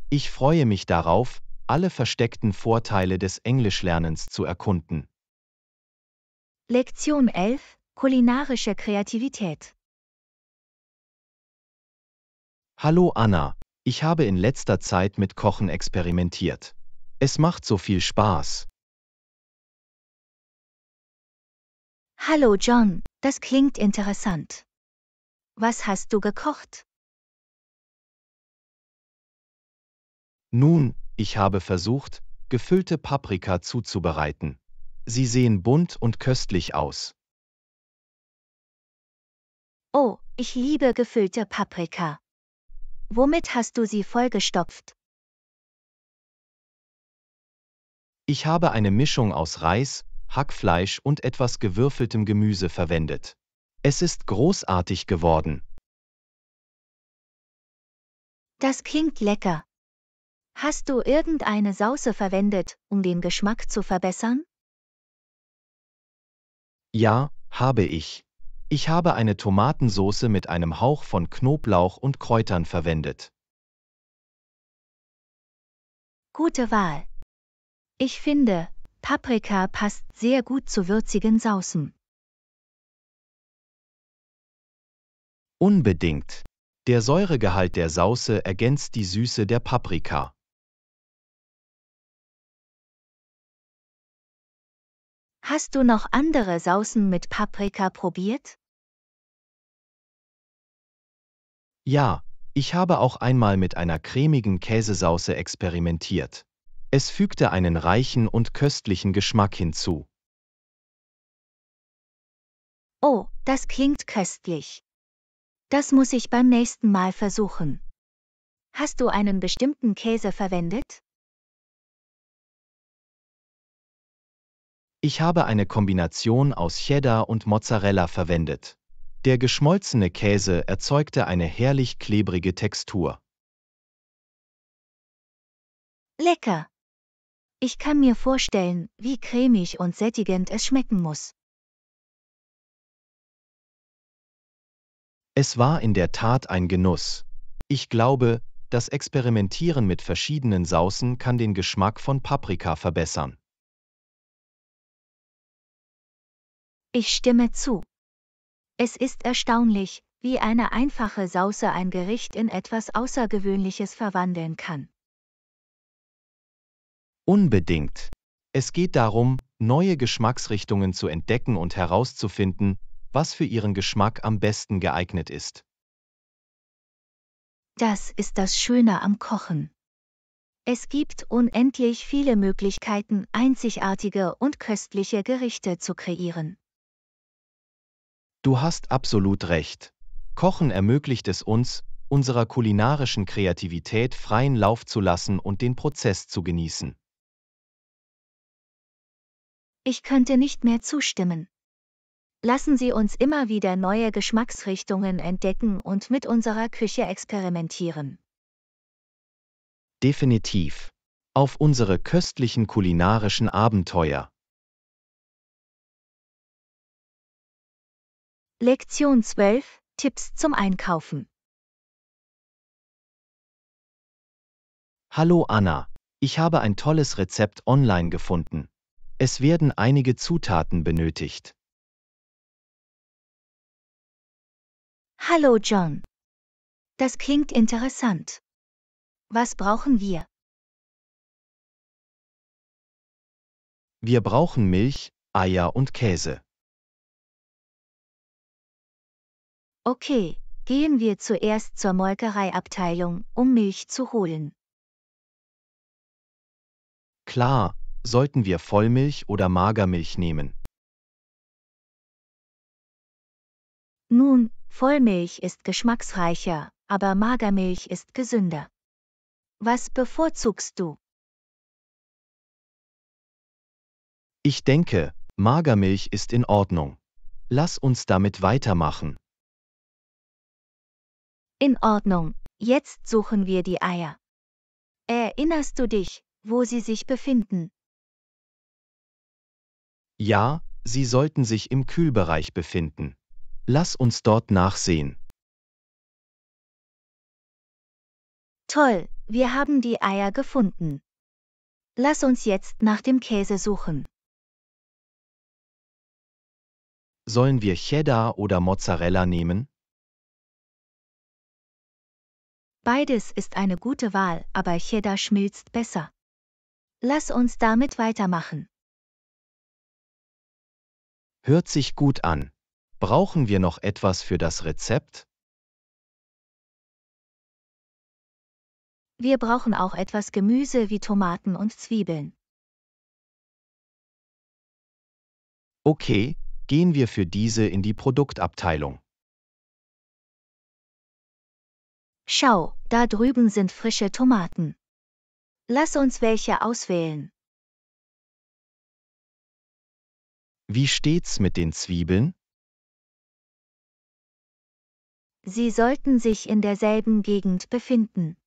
Ich freue mich darauf, alle versteckten Vorteile des Englischlernens zu erkunden. Lektion 11 Kulinarische Kreativität Hallo Anna, ich habe in letzter Zeit mit Kochen experimentiert. Es macht so viel Spaß. Hallo John, das klingt interessant. Was hast du gekocht? Nun, ich habe versucht, gefüllte Paprika zuzubereiten. Sie sehen bunt und köstlich aus. Oh, ich liebe gefüllte Paprika. Womit hast du sie vollgestopft? Ich habe eine Mischung aus Reis, Hackfleisch und etwas gewürfeltem Gemüse verwendet. Es ist großartig geworden. Das klingt lecker. Hast du irgendeine Sauce verwendet, um den Geschmack zu verbessern? Ja, habe ich. Ich habe eine Tomatensoße mit einem Hauch von Knoblauch und Kräutern verwendet. Gute Wahl. Ich finde, Paprika passt sehr gut zu würzigen Saucen. Unbedingt. Der Säuregehalt der Sauce ergänzt die Süße der Paprika. Hast du noch andere Saucen mit Paprika probiert? Ja, ich habe auch einmal mit einer cremigen Käsesauce experimentiert. Es fügte einen reichen und köstlichen Geschmack hinzu. Oh, das klingt köstlich. Das muss ich beim nächsten Mal versuchen. Hast du einen bestimmten Käse verwendet? Ich habe eine Kombination aus Cheddar und Mozzarella verwendet. Der geschmolzene Käse erzeugte eine herrlich klebrige Textur. Lecker! Ich kann mir vorstellen, wie cremig und sättigend es schmecken muss. Es war in der Tat ein Genuss. Ich glaube, das Experimentieren mit verschiedenen Saucen kann den Geschmack von Paprika verbessern. Ich stimme zu. Es ist erstaunlich, wie eine einfache Sauce ein Gericht in etwas Außergewöhnliches verwandeln kann. Unbedingt. Es geht darum, neue Geschmacksrichtungen zu entdecken und herauszufinden, was für Ihren Geschmack am besten geeignet ist. Das ist das Schöne am Kochen. Es gibt unendlich viele Möglichkeiten, einzigartige und köstliche Gerichte zu kreieren. Du hast absolut recht. Kochen ermöglicht es uns, unserer kulinarischen Kreativität freien Lauf zu lassen und den Prozess zu genießen. Ich könnte nicht mehr zustimmen. Lassen Sie uns immer wieder neue Geschmacksrichtungen entdecken und mit unserer Küche experimentieren. Definitiv. Auf unsere köstlichen kulinarischen Abenteuer. Lektion 12 Tipps zum Einkaufen. Hallo Anna, ich habe ein tolles Rezept online gefunden. Es werden einige Zutaten benötigt. Hallo John. Das klingt interessant. Was brauchen wir? Wir brauchen Milch, Eier und Käse. Okay, gehen wir zuerst zur Molkereiabteilung, um Milch zu holen. Klar, sollten wir Vollmilch oder Magermilch nehmen? Nun, Vollmilch ist geschmacksreicher, aber Magermilch ist gesünder. Was bevorzugst du? Ich denke, Magermilch ist in Ordnung. Lass uns damit weitermachen. In Ordnung, jetzt suchen wir die Eier. Erinnerst du dich, wo sie sich befinden? Ja, sie sollten sich im Kühlbereich befinden. Lass uns dort nachsehen. Toll, wir haben die Eier gefunden. Lass uns jetzt nach dem Käse suchen. Sollen wir Cheddar oder Mozzarella nehmen? Beides ist eine gute Wahl, aber Cheddar schmilzt besser. Lass uns damit weitermachen. Hört sich gut an. Brauchen wir noch etwas für das Rezept? Wir brauchen auch etwas Gemüse wie Tomaten und Zwiebeln. Okay, gehen wir für diese in die Produktabteilung. Schau, da drüben sind frische Tomaten. Lass uns welche auswählen. Wie steht's mit den Zwiebeln? Sie sollten sich in derselben Gegend befinden.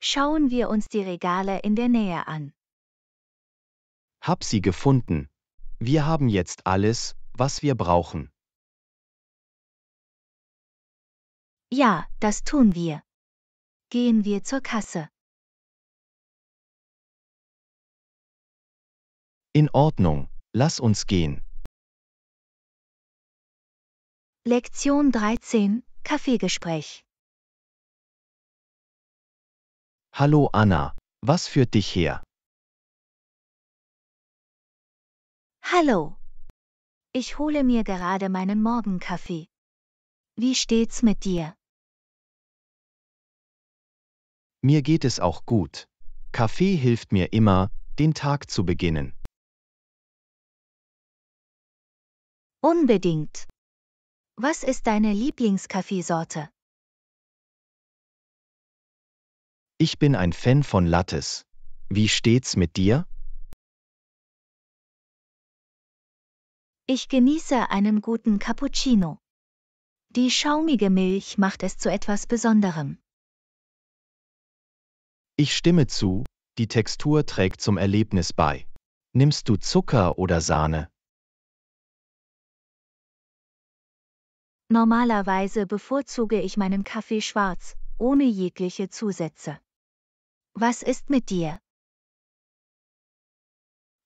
Schauen wir uns die Regale in der Nähe an. Hab sie gefunden. Wir haben jetzt alles, was wir brauchen. Ja, das tun wir. Gehen wir zur Kasse. In Ordnung, lass uns gehen. Lektion 13 Kaffeegespräch Hallo Anna, was führt dich her? Hallo. Ich hole mir gerade meinen Morgenkaffee. Wie steht's mit dir? Mir geht es auch gut. Kaffee hilft mir immer, den Tag zu beginnen. Unbedingt. Was ist deine Lieblingskaffeesorte? Ich bin ein Fan von Lattes. Wie steht's mit dir? Ich genieße einen guten Cappuccino. Die schaumige Milch macht es zu etwas Besonderem. Ich stimme zu, die Textur trägt zum Erlebnis bei. Nimmst du Zucker oder Sahne? Normalerweise bevorzuge ich meinen Kaffee schwarz, ohne jegliche Zusätze. Was ist mit dir?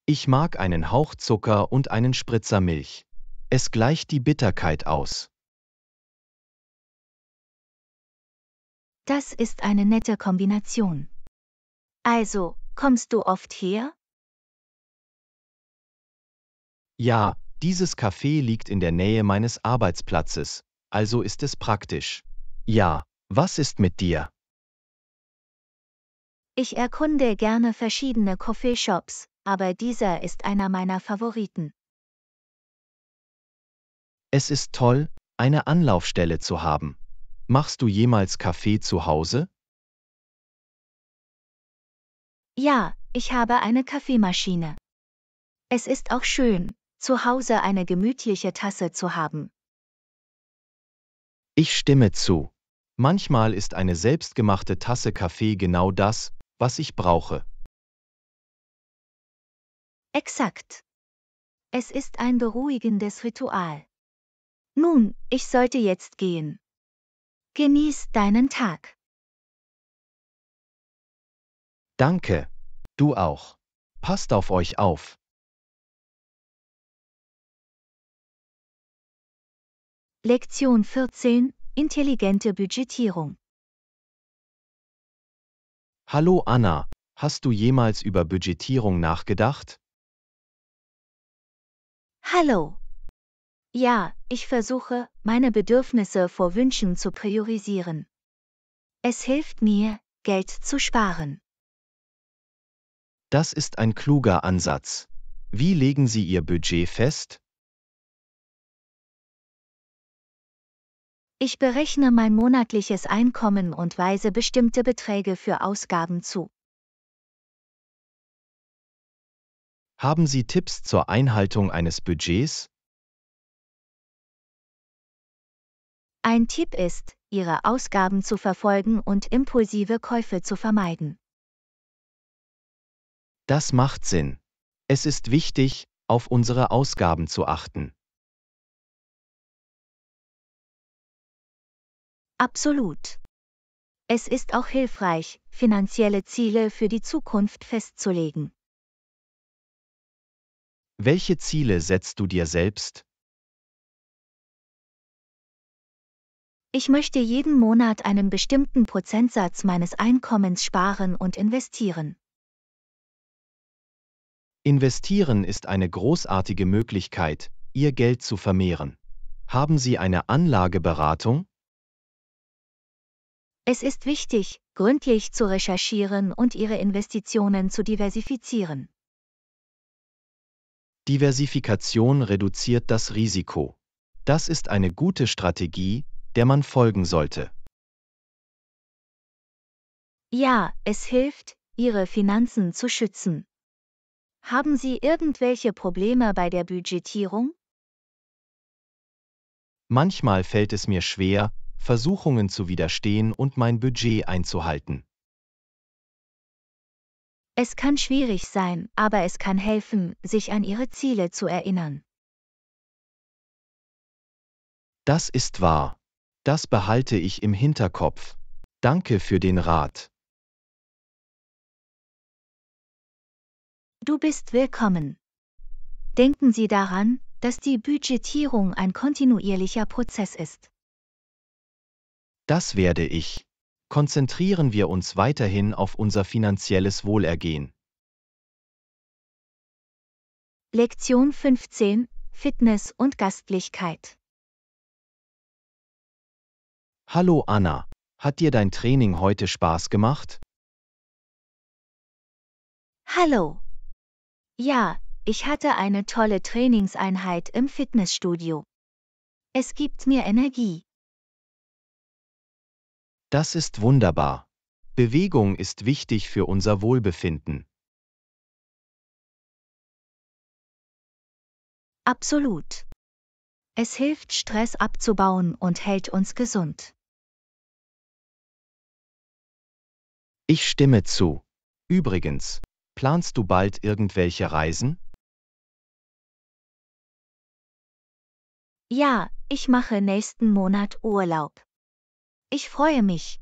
Ich mag einen Hauch Zucker und einen Spritzer Milch. Es gleicht die Bitterkeit aus. Das ist eine nette Kombination. Also, kommst du oft her? Ja, dieses Café liegt in der Nähe meines Arbeitsplatzes, also ist es praktisch. Ja, was ist mit dir? Ich erkunde gerne verschiedene Coffeeshops, aber dieser ist einer meiner Favoriten. Es ist toll, eine Anlaufstelle zu haben. Machst du jemals Kaffee zu Hause? Ja, ich habe eine Kaffeemaschine. Es ist auch schön, zu Hause eine gemütliche Tasse zu haben. Ich stimme zu. Manchmal ist eine selbstgemachte Tasse Kaffee genau das, was ich brauche. Exakt. Es ist ein beruhigendes Ritual. Nun, ich sollte jetzt gehen. Genieß deinen Tag. Danke. Du auch. Passt auf euch auf. Lektion 14 Intelligente Budgetierung Hallo Anna, hast du jemals über Budgetierung nachgedacht? Hallo. Ja, ich versuche, meine Bedürfnisse vor Wünschen zu priorisieren. Es hilft mir, Geld zu sparen. Das ist ein kluger Ansatz. Wie legen Sie Ihr Budget fest? Ich berechne mein monatliches Einkommen und weise bestimmte Beträge für Ausgaben zu. Haben Sie Tipps zur Einhaltung eines Budgets? Ein Tipp ist, Ihre Ausgaben zu verfolgen und impulsive Käufe zu vermeiden. Das macht Sinn. Es ist wichtig, auf unsere Ausgaben zu achten. Absolut. Es ist auch hilfreich, finanzielle Ziele für die Zukunft festzulegen. Welche Ziele setzt du dir selbst? Ich möchte jeden Monat einen bestimmten Prozentsatz meines Einkommens sparen und investieren. Investieren ist eine großartige Möglichkeit, Ihr Geld zu vermehren. Haben Sie eine Anlageberatung? Es ist wichtig, gründlich zu recherchieren und Ihre Investitionen zu diversifizieren. Diversifikation reduziert das Risiko. Das ist eine gute Strategie, der man folgen sollte. Ja, es hilft, Ihre Finanzen zu schützen. Haben Sie irgendwelche Probleme bei der Budgetierung? Manchmal fällt es mir schwer, Versuchungen zu widerstehen und mein Budget einzuhalten. Es kann schwierig sein, aber es kann helfen, sich an Ihre Ziele zu erinnern. Das ist wahr. Das behalte ich im Hinterkopf. Danke für den Rat. Du bist willkommen. Denken Sie daran, dass die Budgetierung ein kontinuierlicher Prozess ist. Das werde ich. Konzentrieren wir uns weiterhin auf unser finanzielles Wohlergehen. Lektion 15 Fitness und Gastlichkeit. Hallo Anna, hat dir dein Training heute Spaß gemacht? Hallo, ja, ich hatte eine tolle Trainingseinheit im Fitnessstudio. Es gibt mir Energie. Das ist wunderbar. Bewegung ist wichtig für unser Wohlbefinden. Absolut. Es hilft, Stress abzubauen und hält uns gesund. Ich stimme zu. Übrigens, Planst du bald irgendwelche Reisen? Ja, ich mache nächsten Monat Urlaub. Ich freue mich.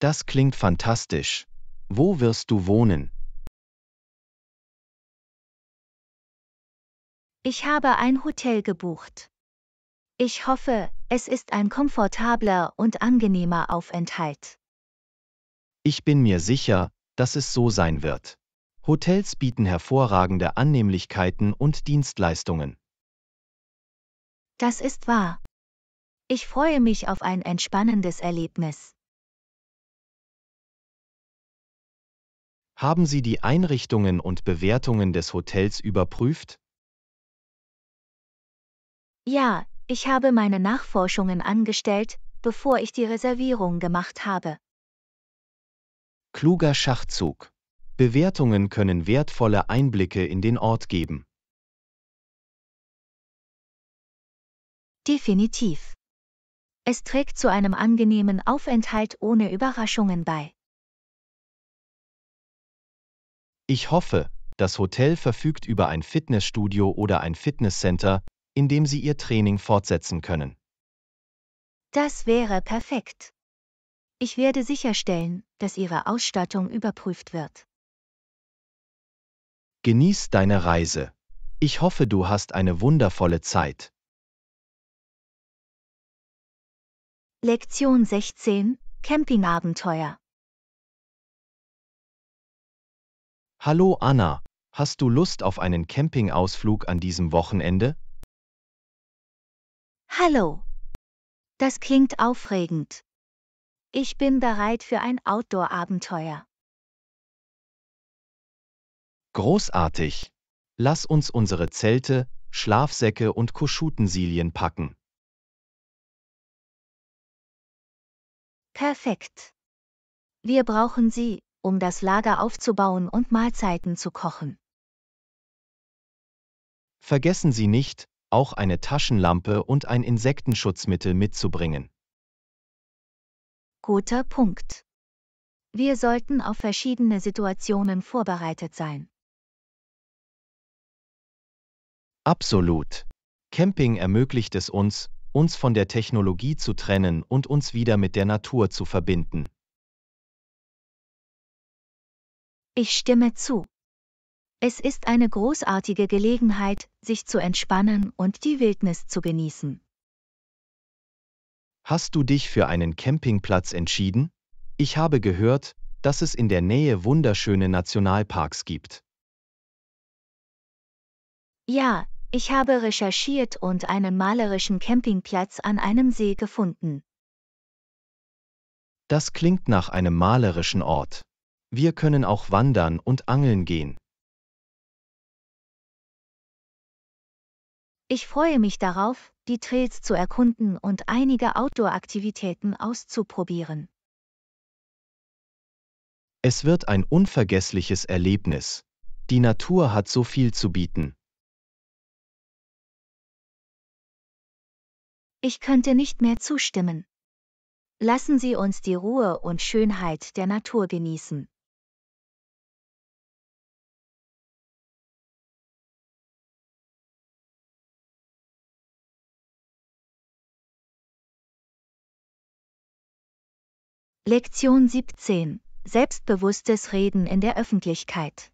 Das klingt fantastisch. Wo wirst du wohnen? Ich habe ein Hotel gebucht. Ich hoffe, es ist ein komfortabler und angenehmer Aufenthalt. Ich bin mir sicher, dass es so sein wird. Hotels bieten hervorragende Annehmlichkeiten und Dienstleistungen. Das ist wahr. Ich freue mich auf ein entspannendes Erlebnis. Haben Sie die Einrichtungen und Bewertungen des Hotels überprüft? Ja, ich habe meine Nachforschungen angestellt, bevor ich die Reservierung gemacht habe. Kluger Schachzug. Bewertungen können wertvolle Einblicke in den Ort geben. Definitiv. Es trägt zu einem angenehmen Aufenthalt ohne Überraschungen bei. Ich hoffe, das Hotel verfügt über ein Fitnessstudio oder ein Fitnesscenter, in dem Sie Ihr Training fortsetzen können. Das wäre perfekt. Ich werde sicherstellen, dass ihre Ausstattung überprüft wird. Genieß deine Reise. Ich hoffe, du hast eine wundervolle Zeit. Lektion 16 Campingabenteuer Hallo Anna, hast du Lust auf einen Campingausflug an diesem Wochenende? Hallo. Das klingt aufregend. Ich bin bereit für ein Outdoor-Abenteuer. Großartig! Lass uns unsere Zelte, Schlafsäcke und Kuschutensilien packen. Perfekt. Wir brauchen sie, um das Lager aufzubauen und Mahlzeiten zu kochen. Vergessen Sie nicht, auch eine Taschenlampe und ein Insektenschutzmittel mitzubringen. Guter Punkt. Wir sollten auf verschiedene Situationen vorbereitet sein. Absolut. Camping ermöglicht es uns, uns von der Technologie zu trennen und uns wieder mit der Natur zu verbinden. Ich stimme zu. Es ist eine großartige Gelegenheit, sich zu entspannen und die Wildnis zu genießen. Hast du dich für einen Campingplatz entschieden? Ich habe gehört, dass es in der Nähe wunderschöne Nationalparks gibt. Ja, ich habe recherchiert und einen malerischen Campingplatz an einem See gefunden. Das klingt nach einem malerischen Ort. Wir können auch wandern und angeln gehen. Ich freue mich darauf, die Trails zu erkunden und einige Outdoor-Aktivitäten auszuprobieren. Es wird ein unvergessliches Erlebnis. Die Natur hat so viel zu bieten. Ich könnte nicht mehr zustimmen. Lassen Sie uns die Ruhe und Schönheit der Natur genießen. Lektion 17. Selbstbewusstes Reden in der Öffentlichkeit.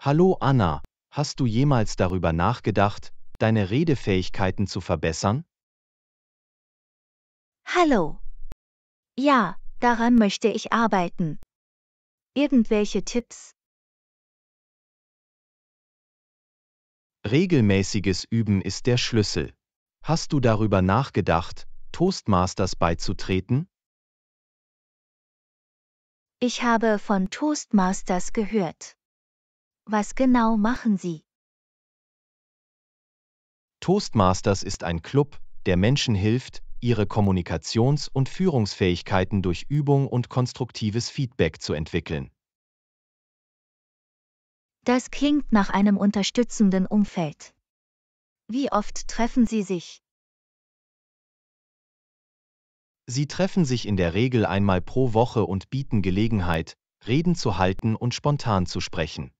Hallo Anna, hast du jemals darüber nachgedacht, deine Redefähigkeiten zu verbessern? Hallo. Ja, daran möchte ich arbeiten. Irgendwelche Tipps? Regelmäßiges Üben ist der Schlüssel. Hast du darüber nachgedacht, Toastmasters beizutreten? Ich habe von Toastmasters gehört. Was genau machen Sie? Toastmasters ist ein Club, der Menschen hilft, ihre Kommunikations- und Führungsfähigkeiten durch Übung und konstruktives Feedback zu entwickeln. Das klingt nach einem unterstützenden Umfeld. Wie oft treffen Sie sich? Sie treffen sich in der Regel einmal pro Woche und bieten Gelegenheit, Reden zu halten und spontan zu sprechen.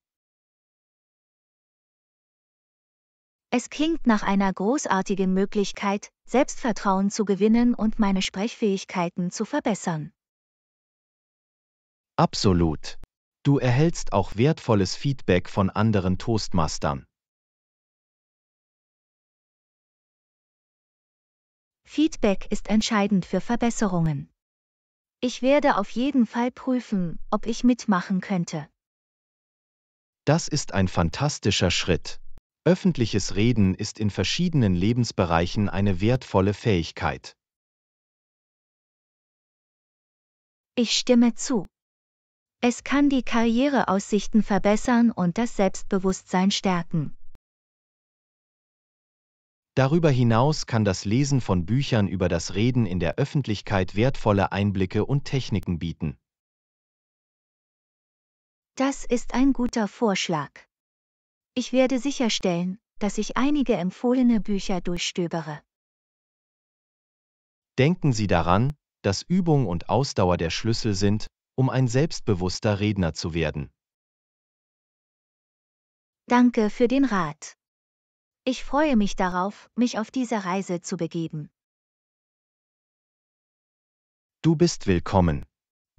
Es klingt nach einer großartigen Möglichkeit, Selbstvertrauen zu gewinnen und meine Sprechfähigkeiten zu verbessern. Absolut. Du erhältst auch wertvolles Feedback von anderen Toastmastern. Feedback ist entscheidend für Verbesserungen. Ich werde auf jeden Fall prüfen, ob ich mitmachen könnte. Das ist ein fantastischer Schritt. Öffentliches Reden ist in verschiedenen Lebensbereichen eine wertvolle Fähigkeit. Ich stimme zu. Es kann die Karriereaussichten verbessern und das Selbstbewusstsein stärken. Darüber hinaus kann das Lesen von Büchern über das Reden in der Öffentlichkeit wertvolle Einblicke und Techniken bieten. Das ist ein guter Vorschlag. Ich werde sicherstellen, dass ich einige empfohlene Bücher durchstöbere. Denken Sie daran, dass Übung und Ausdauer der Schlüssel sind, um ein selbstbewusster Redner zu werden. Danke für den Rat. Ich freue mich darauf, mich auf diese Reise zu begeben. Du bist willkommen.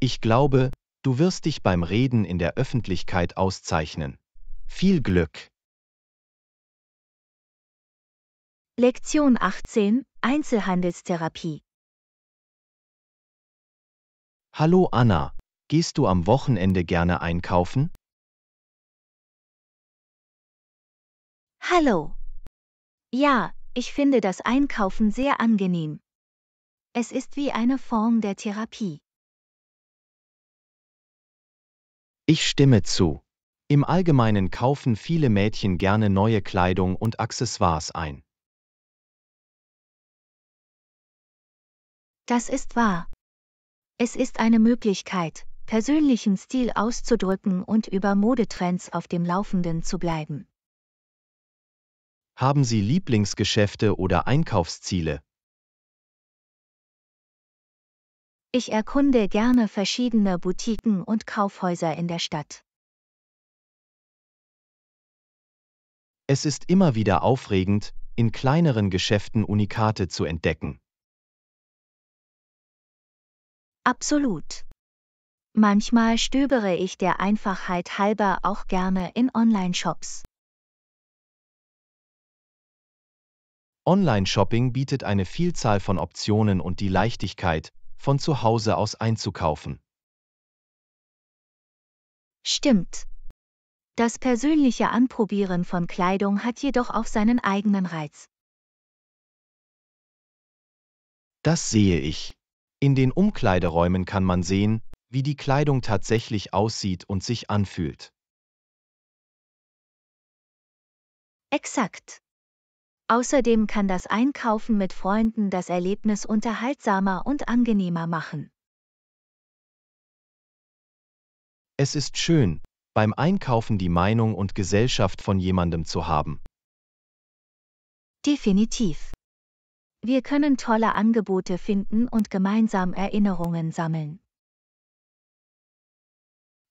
Ich glaube, du wirst dich beim Reden in der Öffentlichkeit auszeichnen. Viel Glück. Lektion 18 Einzelhandelstherapie Hallo Anna, gehst du am Wochenende gerne einkaufen? Hallo, ja, ich finde das Einkaufen sehr angenehm. Es ist wie eine Form der Therapie. Ich stimme zu. Im Allgemeinen kaufen viele Mädchen gerne neue Kleidung und Accessoires ein. Das ist wahr. Es ist eine Möglichkeit, persönlichen Stil auszudrücken und über Modetrends auf dem Laufenden zu bleiben. Haben Sie Lieblingsgeschäfte oder Einkaufsziele? Ich erkunde gerne verschiedene Boutiquen und Kaufhäuser in der Stadt. Es ist immer wieder aufregend, in kleineren Geschäften Unikate zu entdecken. Absolut. Manchmal stöbere ich der Einfachheit halber auch gerne in Online-Shops. Online-Shopping bietet eine Vielzahl von Optionen und die Leichtigkeit, von zu Hause aus einzukaufen. Stimmt. Das persönliche Anprobieren von Kleidung hat jedoch auch seinen eigenen Reiz. Das sehe ich. In den Umkleideräumen kann man sehen, wie die Kleidung tatsächlich aussieht und sich anfühlt. Exakt. Außerdem kann das Einkaufen mit Freunden das Erlebnis unterhaltsamer und angenehmer machen. Es ist schön, beim Einkaufen die Meinung und Gesellschaft von jemandem zu haben. Definitiv. Wir können tolle Angebote finden und gemeinsam Erinnerungen sammeln.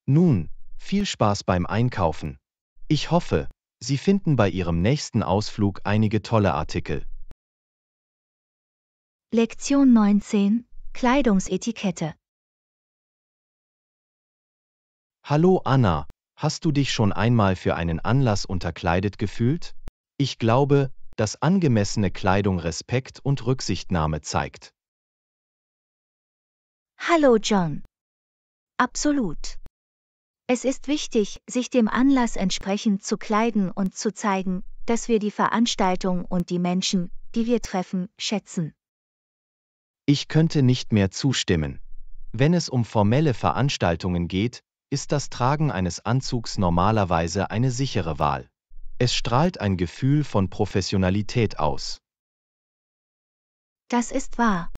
Nun, viel Spaß beim Einkaufen. Ich hoffe, Sie finden bei Ihrem nächsten Ausflug einige tolle Artikel. Lektion 19 Kleidungsetikette Hallo Anna, hast du dich schon einmal für einen Anlass unterkleidet gefühlt? Ich glaube, dass angemessene Kleidung Respekt und Rücksichtnahme zeigt. Hallo John. Absolut. Es ist wichtig, sich dem Anlass entsprechend zu kleiden und zu zeigen, dass wir die Veranstaltung und die Menschen, die wir treffen, schätzen. Ich könnte nicht mehr zustimmen. Wenn es um formelle Veranstaltungen geht, ist das Tragen eines Anzugs normalerweise eine sichere Wahl. Es strahlt ein Gefühl von Professionalität aus. Das ist wahr.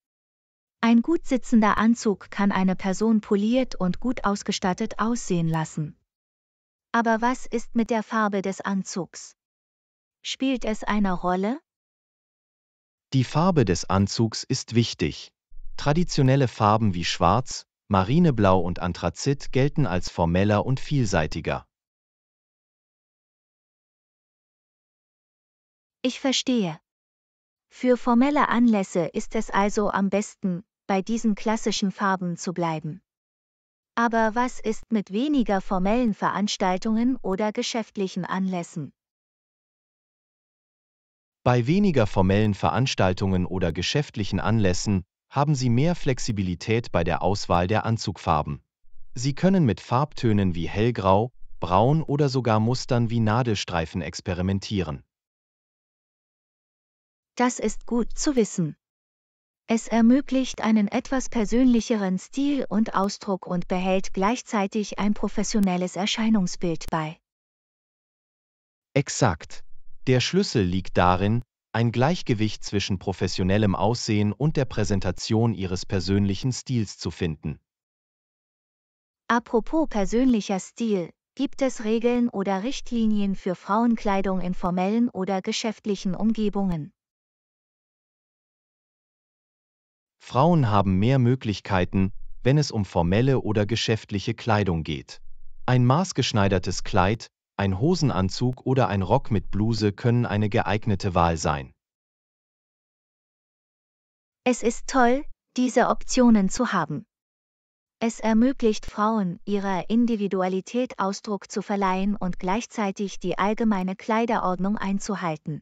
Ein gut sitzender Anzug kann eine Person poliert und gut ausgestattet aussehen lassen. Aber was ist mit der Farbe des Anzugs? Spielt es eine Rolle? Die Farbe des Anzugs ist wichtig. Traditionelle Farben wie Schwarz, Marineblau und Anthrazit gelten als formeller und vielseitiger. Ich verstehe. Für formelle Anlässe ist es also am besten, bei diesen klassischen Farben zu bleiben. Aber was ist mit weniger formellen Veranstaltungen oder geschäftlichen Anlässen? Bei weniger formellen Veranstaltungen oder geschäftlichen Anlässen haben Sie mehr Flexibilität bei der Auswahl der Anzugfarben. Sie können mit Farbtönen wie hellgrau, braun oder sogar Mustern wie Nadelstreifen experimentieren. Das ist gut zu wissen. Es ermöglicht einen etwas persönlicheren Stil und Ausdruck und behält gleichzeitig ein professionelles Erscheinungsbild bei. Exakt. Der Schlüssel liegt darin, ein Gleichgewicht zwischen professionellem Aussehen und der Präsentation ihres persönlichen Stils zu finden. Apropos persönlicher Stil, gibt es Regeln oder Richtlinien für Frauenkleidung in formellen oder geschäftlichen Umgebungen? Frauen haben mehr Möglichkeiten, wenn es um formelle oder geschäftliche Kleidung geht. Ein maßgeschneidertes Kleid, ein Hosenanzug oder ein Rock mit Bluse können eine geeignete Wahl sein. Es ist toll, diese Optionen zu haben. Es ermöglicht Frauen, ihrer Individualität Ausdruck zu verleihen und gleichzeitig die allgemeine Kleiderordnung einzuhalten.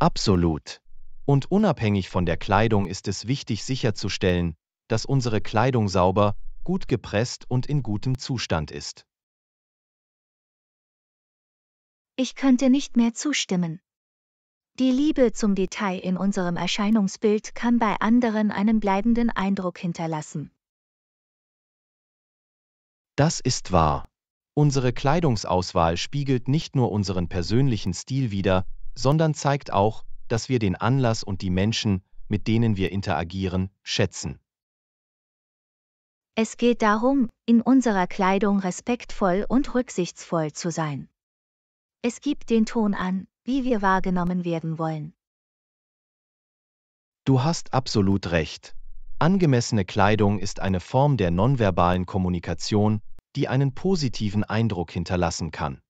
Absolut. Und unabhängig von der Kleidung ist es wichtig sicherzustellen, dass unsere Kleidung sauber, gut gepresst und in gutem Zustand ist. Ich könnte nicht mehr zustimmen. Die Liebe zum Detail in unserem Erscheinungsbild kann bei anderen einen bleibenden Eindruck hinterlassen. Das ist wahr. Unsere Kleidungsauswahl spiegelt nicht nur unseren persönlichen Stil wider, sondern zeigt auch, dass wir den Anlass und die Menschen, mit denen wir interagieren, schätzen. Es geht darum, in unserer Kleidung respektvoll und rücksichtsvoll zu sein. Es gibt den Ton an, wie wir wahrgenommen werden wollen. Du hast absolut recht. Angemessene Kleidung ist eine Form der nonverbalen Kommunikation, die einen positiven Eindruck hinterlassen kann.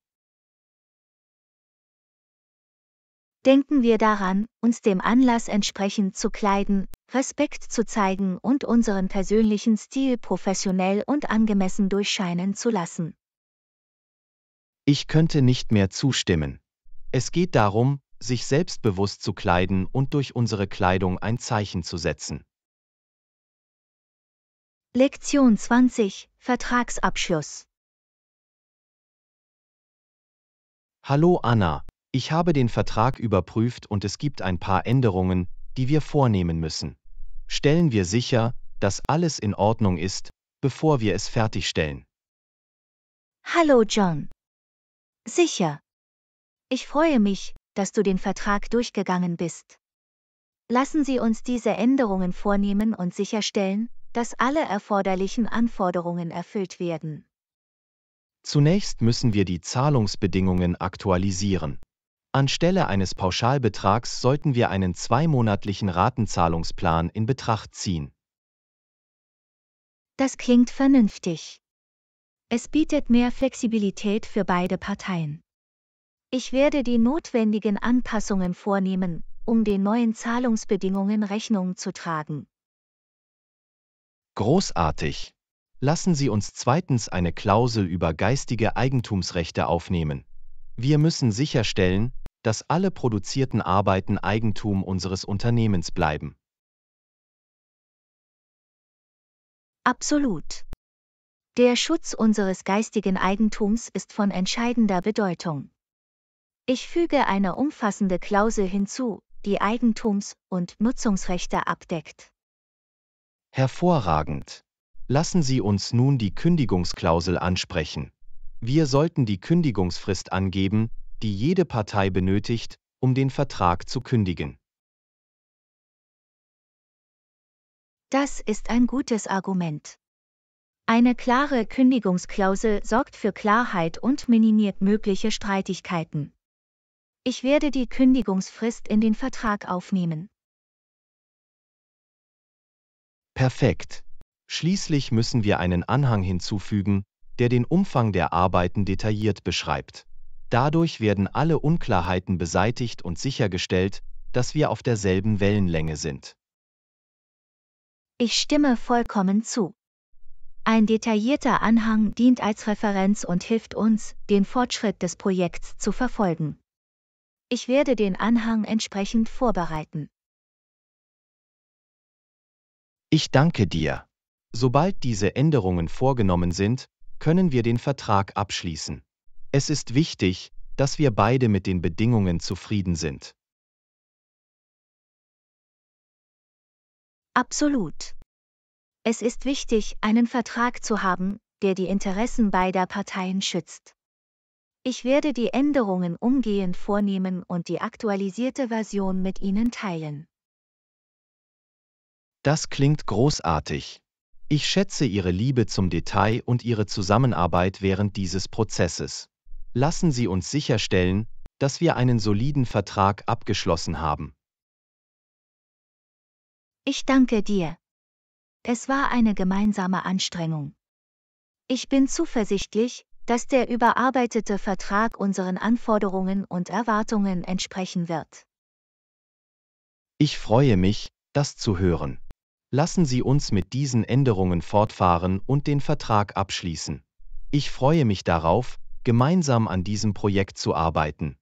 Denken wir daran, uns dem Anlass entsprechend zu kleiden, Respekt zu zeigen und unseren persönlichen Stil professionell und angemessen durchscheinen zu lassen. Ich könnte nicht mehr zustimmen. Es geht darum, sich selbstbewusst zu kleiden und durch unsere Kleidung ein Zeichen zu setzen. Lektion 20 Vertragsabschluss Hallo Anna, ich habe den Vertrag überprüft und es gibt ein paar Änderungen, die wir vornehmen müssen. Stellen wir sicher, dass alles in Ordnung ist, bevor wir es fertigstellen. Hallo John. Sicher. Ich freue mich, dass du den Vertrag durchgegangen bist. Lassen Sie uns diese Änderungen vornehmen und sicherstellen, dass alle erforderlichen Anforderungen erfüllt werden. Zunächst müssen wir die Zahlungsbedingungen aktualisieren. Anstelle eines Pauschalbetrags sollten wir einen zweimonatlichen Ratenzahlungsplan in Betracht ziehen. Das klingt vernünftig. Es bietet mehr Flexibilität für beide Parteien. Ich werde die notwendigen Anpassungen vornehmen, um den neuen Zahlungsbedingungen Rechnung zu tragen. Großartig! Lassen Sie uns zweitens eine Klausel über geistige Eigentumsrechte aufnehmen. Wir müssen sicherstellen, dass alle produzierten Arbeiten Eigentum unseres Unternehmens bleiben. Absolut. Der Schutz unseres geistigen Eigentums ist von entscheidender Bedeutung. Ich füge eine umfassende Klausel hinzu, die Eigentums- und Nutzungsrechte abdeckt. Hervorragend. Lassen Sie uns nun die Kündigungsklausel ansprechen. Wir sollten die Kündigungsfrist angeben, die jede Partei benötigt, um den Vertrag zu kündigen. Das ist ein gutes Argument. Eine klare Kündigungsklausel sorgt für Klarheit und minimiert mögliche Streitigkeiten. Ich werde die Kündigungsfrist in den Vertrag aufnehmen. Perfekt. Schließlich müssen wir einen Anhang hinzufügen, der den Umfang der Arbeiten detailliert beschreibt. Dadurch werden alle Unklarheiten beseitigt und sichergestellt, dass wir auf derselben Wellenlänge sind. Ich stimme vollkommen zu. Ein detaillierter Anhang dient als Referenz und hilft uns, den Fortschritt des Projekts zu verfolgen. Ich werde den Anhang entsprechend vorbereiten. Ich danke dir. Sobald diese Änderungen vorgenommen sind, können wir den Vertrag abschließen. Es ist wichtig, dass wir beide mit den Bedingungen zufrieden sind. Absolut. Es ist wichtig, einen Vertrag zu haben, der die Interessen beider Parteien schützt. Ich werde die Änderungen umgehend vornehmen und die aktualisierte Version mit Ihnen teilen. Das klingt großartig. Ich schätze Ihre Liebe zum Detail und Ihre Zusammenarbeit während dieses Prozesses. Lassen Sie uns sicherstellen, dass wir einen soliden Vertrag abgeschlossen haben. Ich danke dir. Es war eine gemeinsame Anstrengung. Ich bin zuversichtlich, dass der überarbeitete Vertrag unseren Anforderungen und Erwartungen entsprechen wird. Ich freue mich, das zu hören. Lassen Sie uns mit diesen Änderungen fortfahren und den Vertrag abschließen. Ich freue mich darauf, gemeinsam an diesem Projekt zu arbeiten.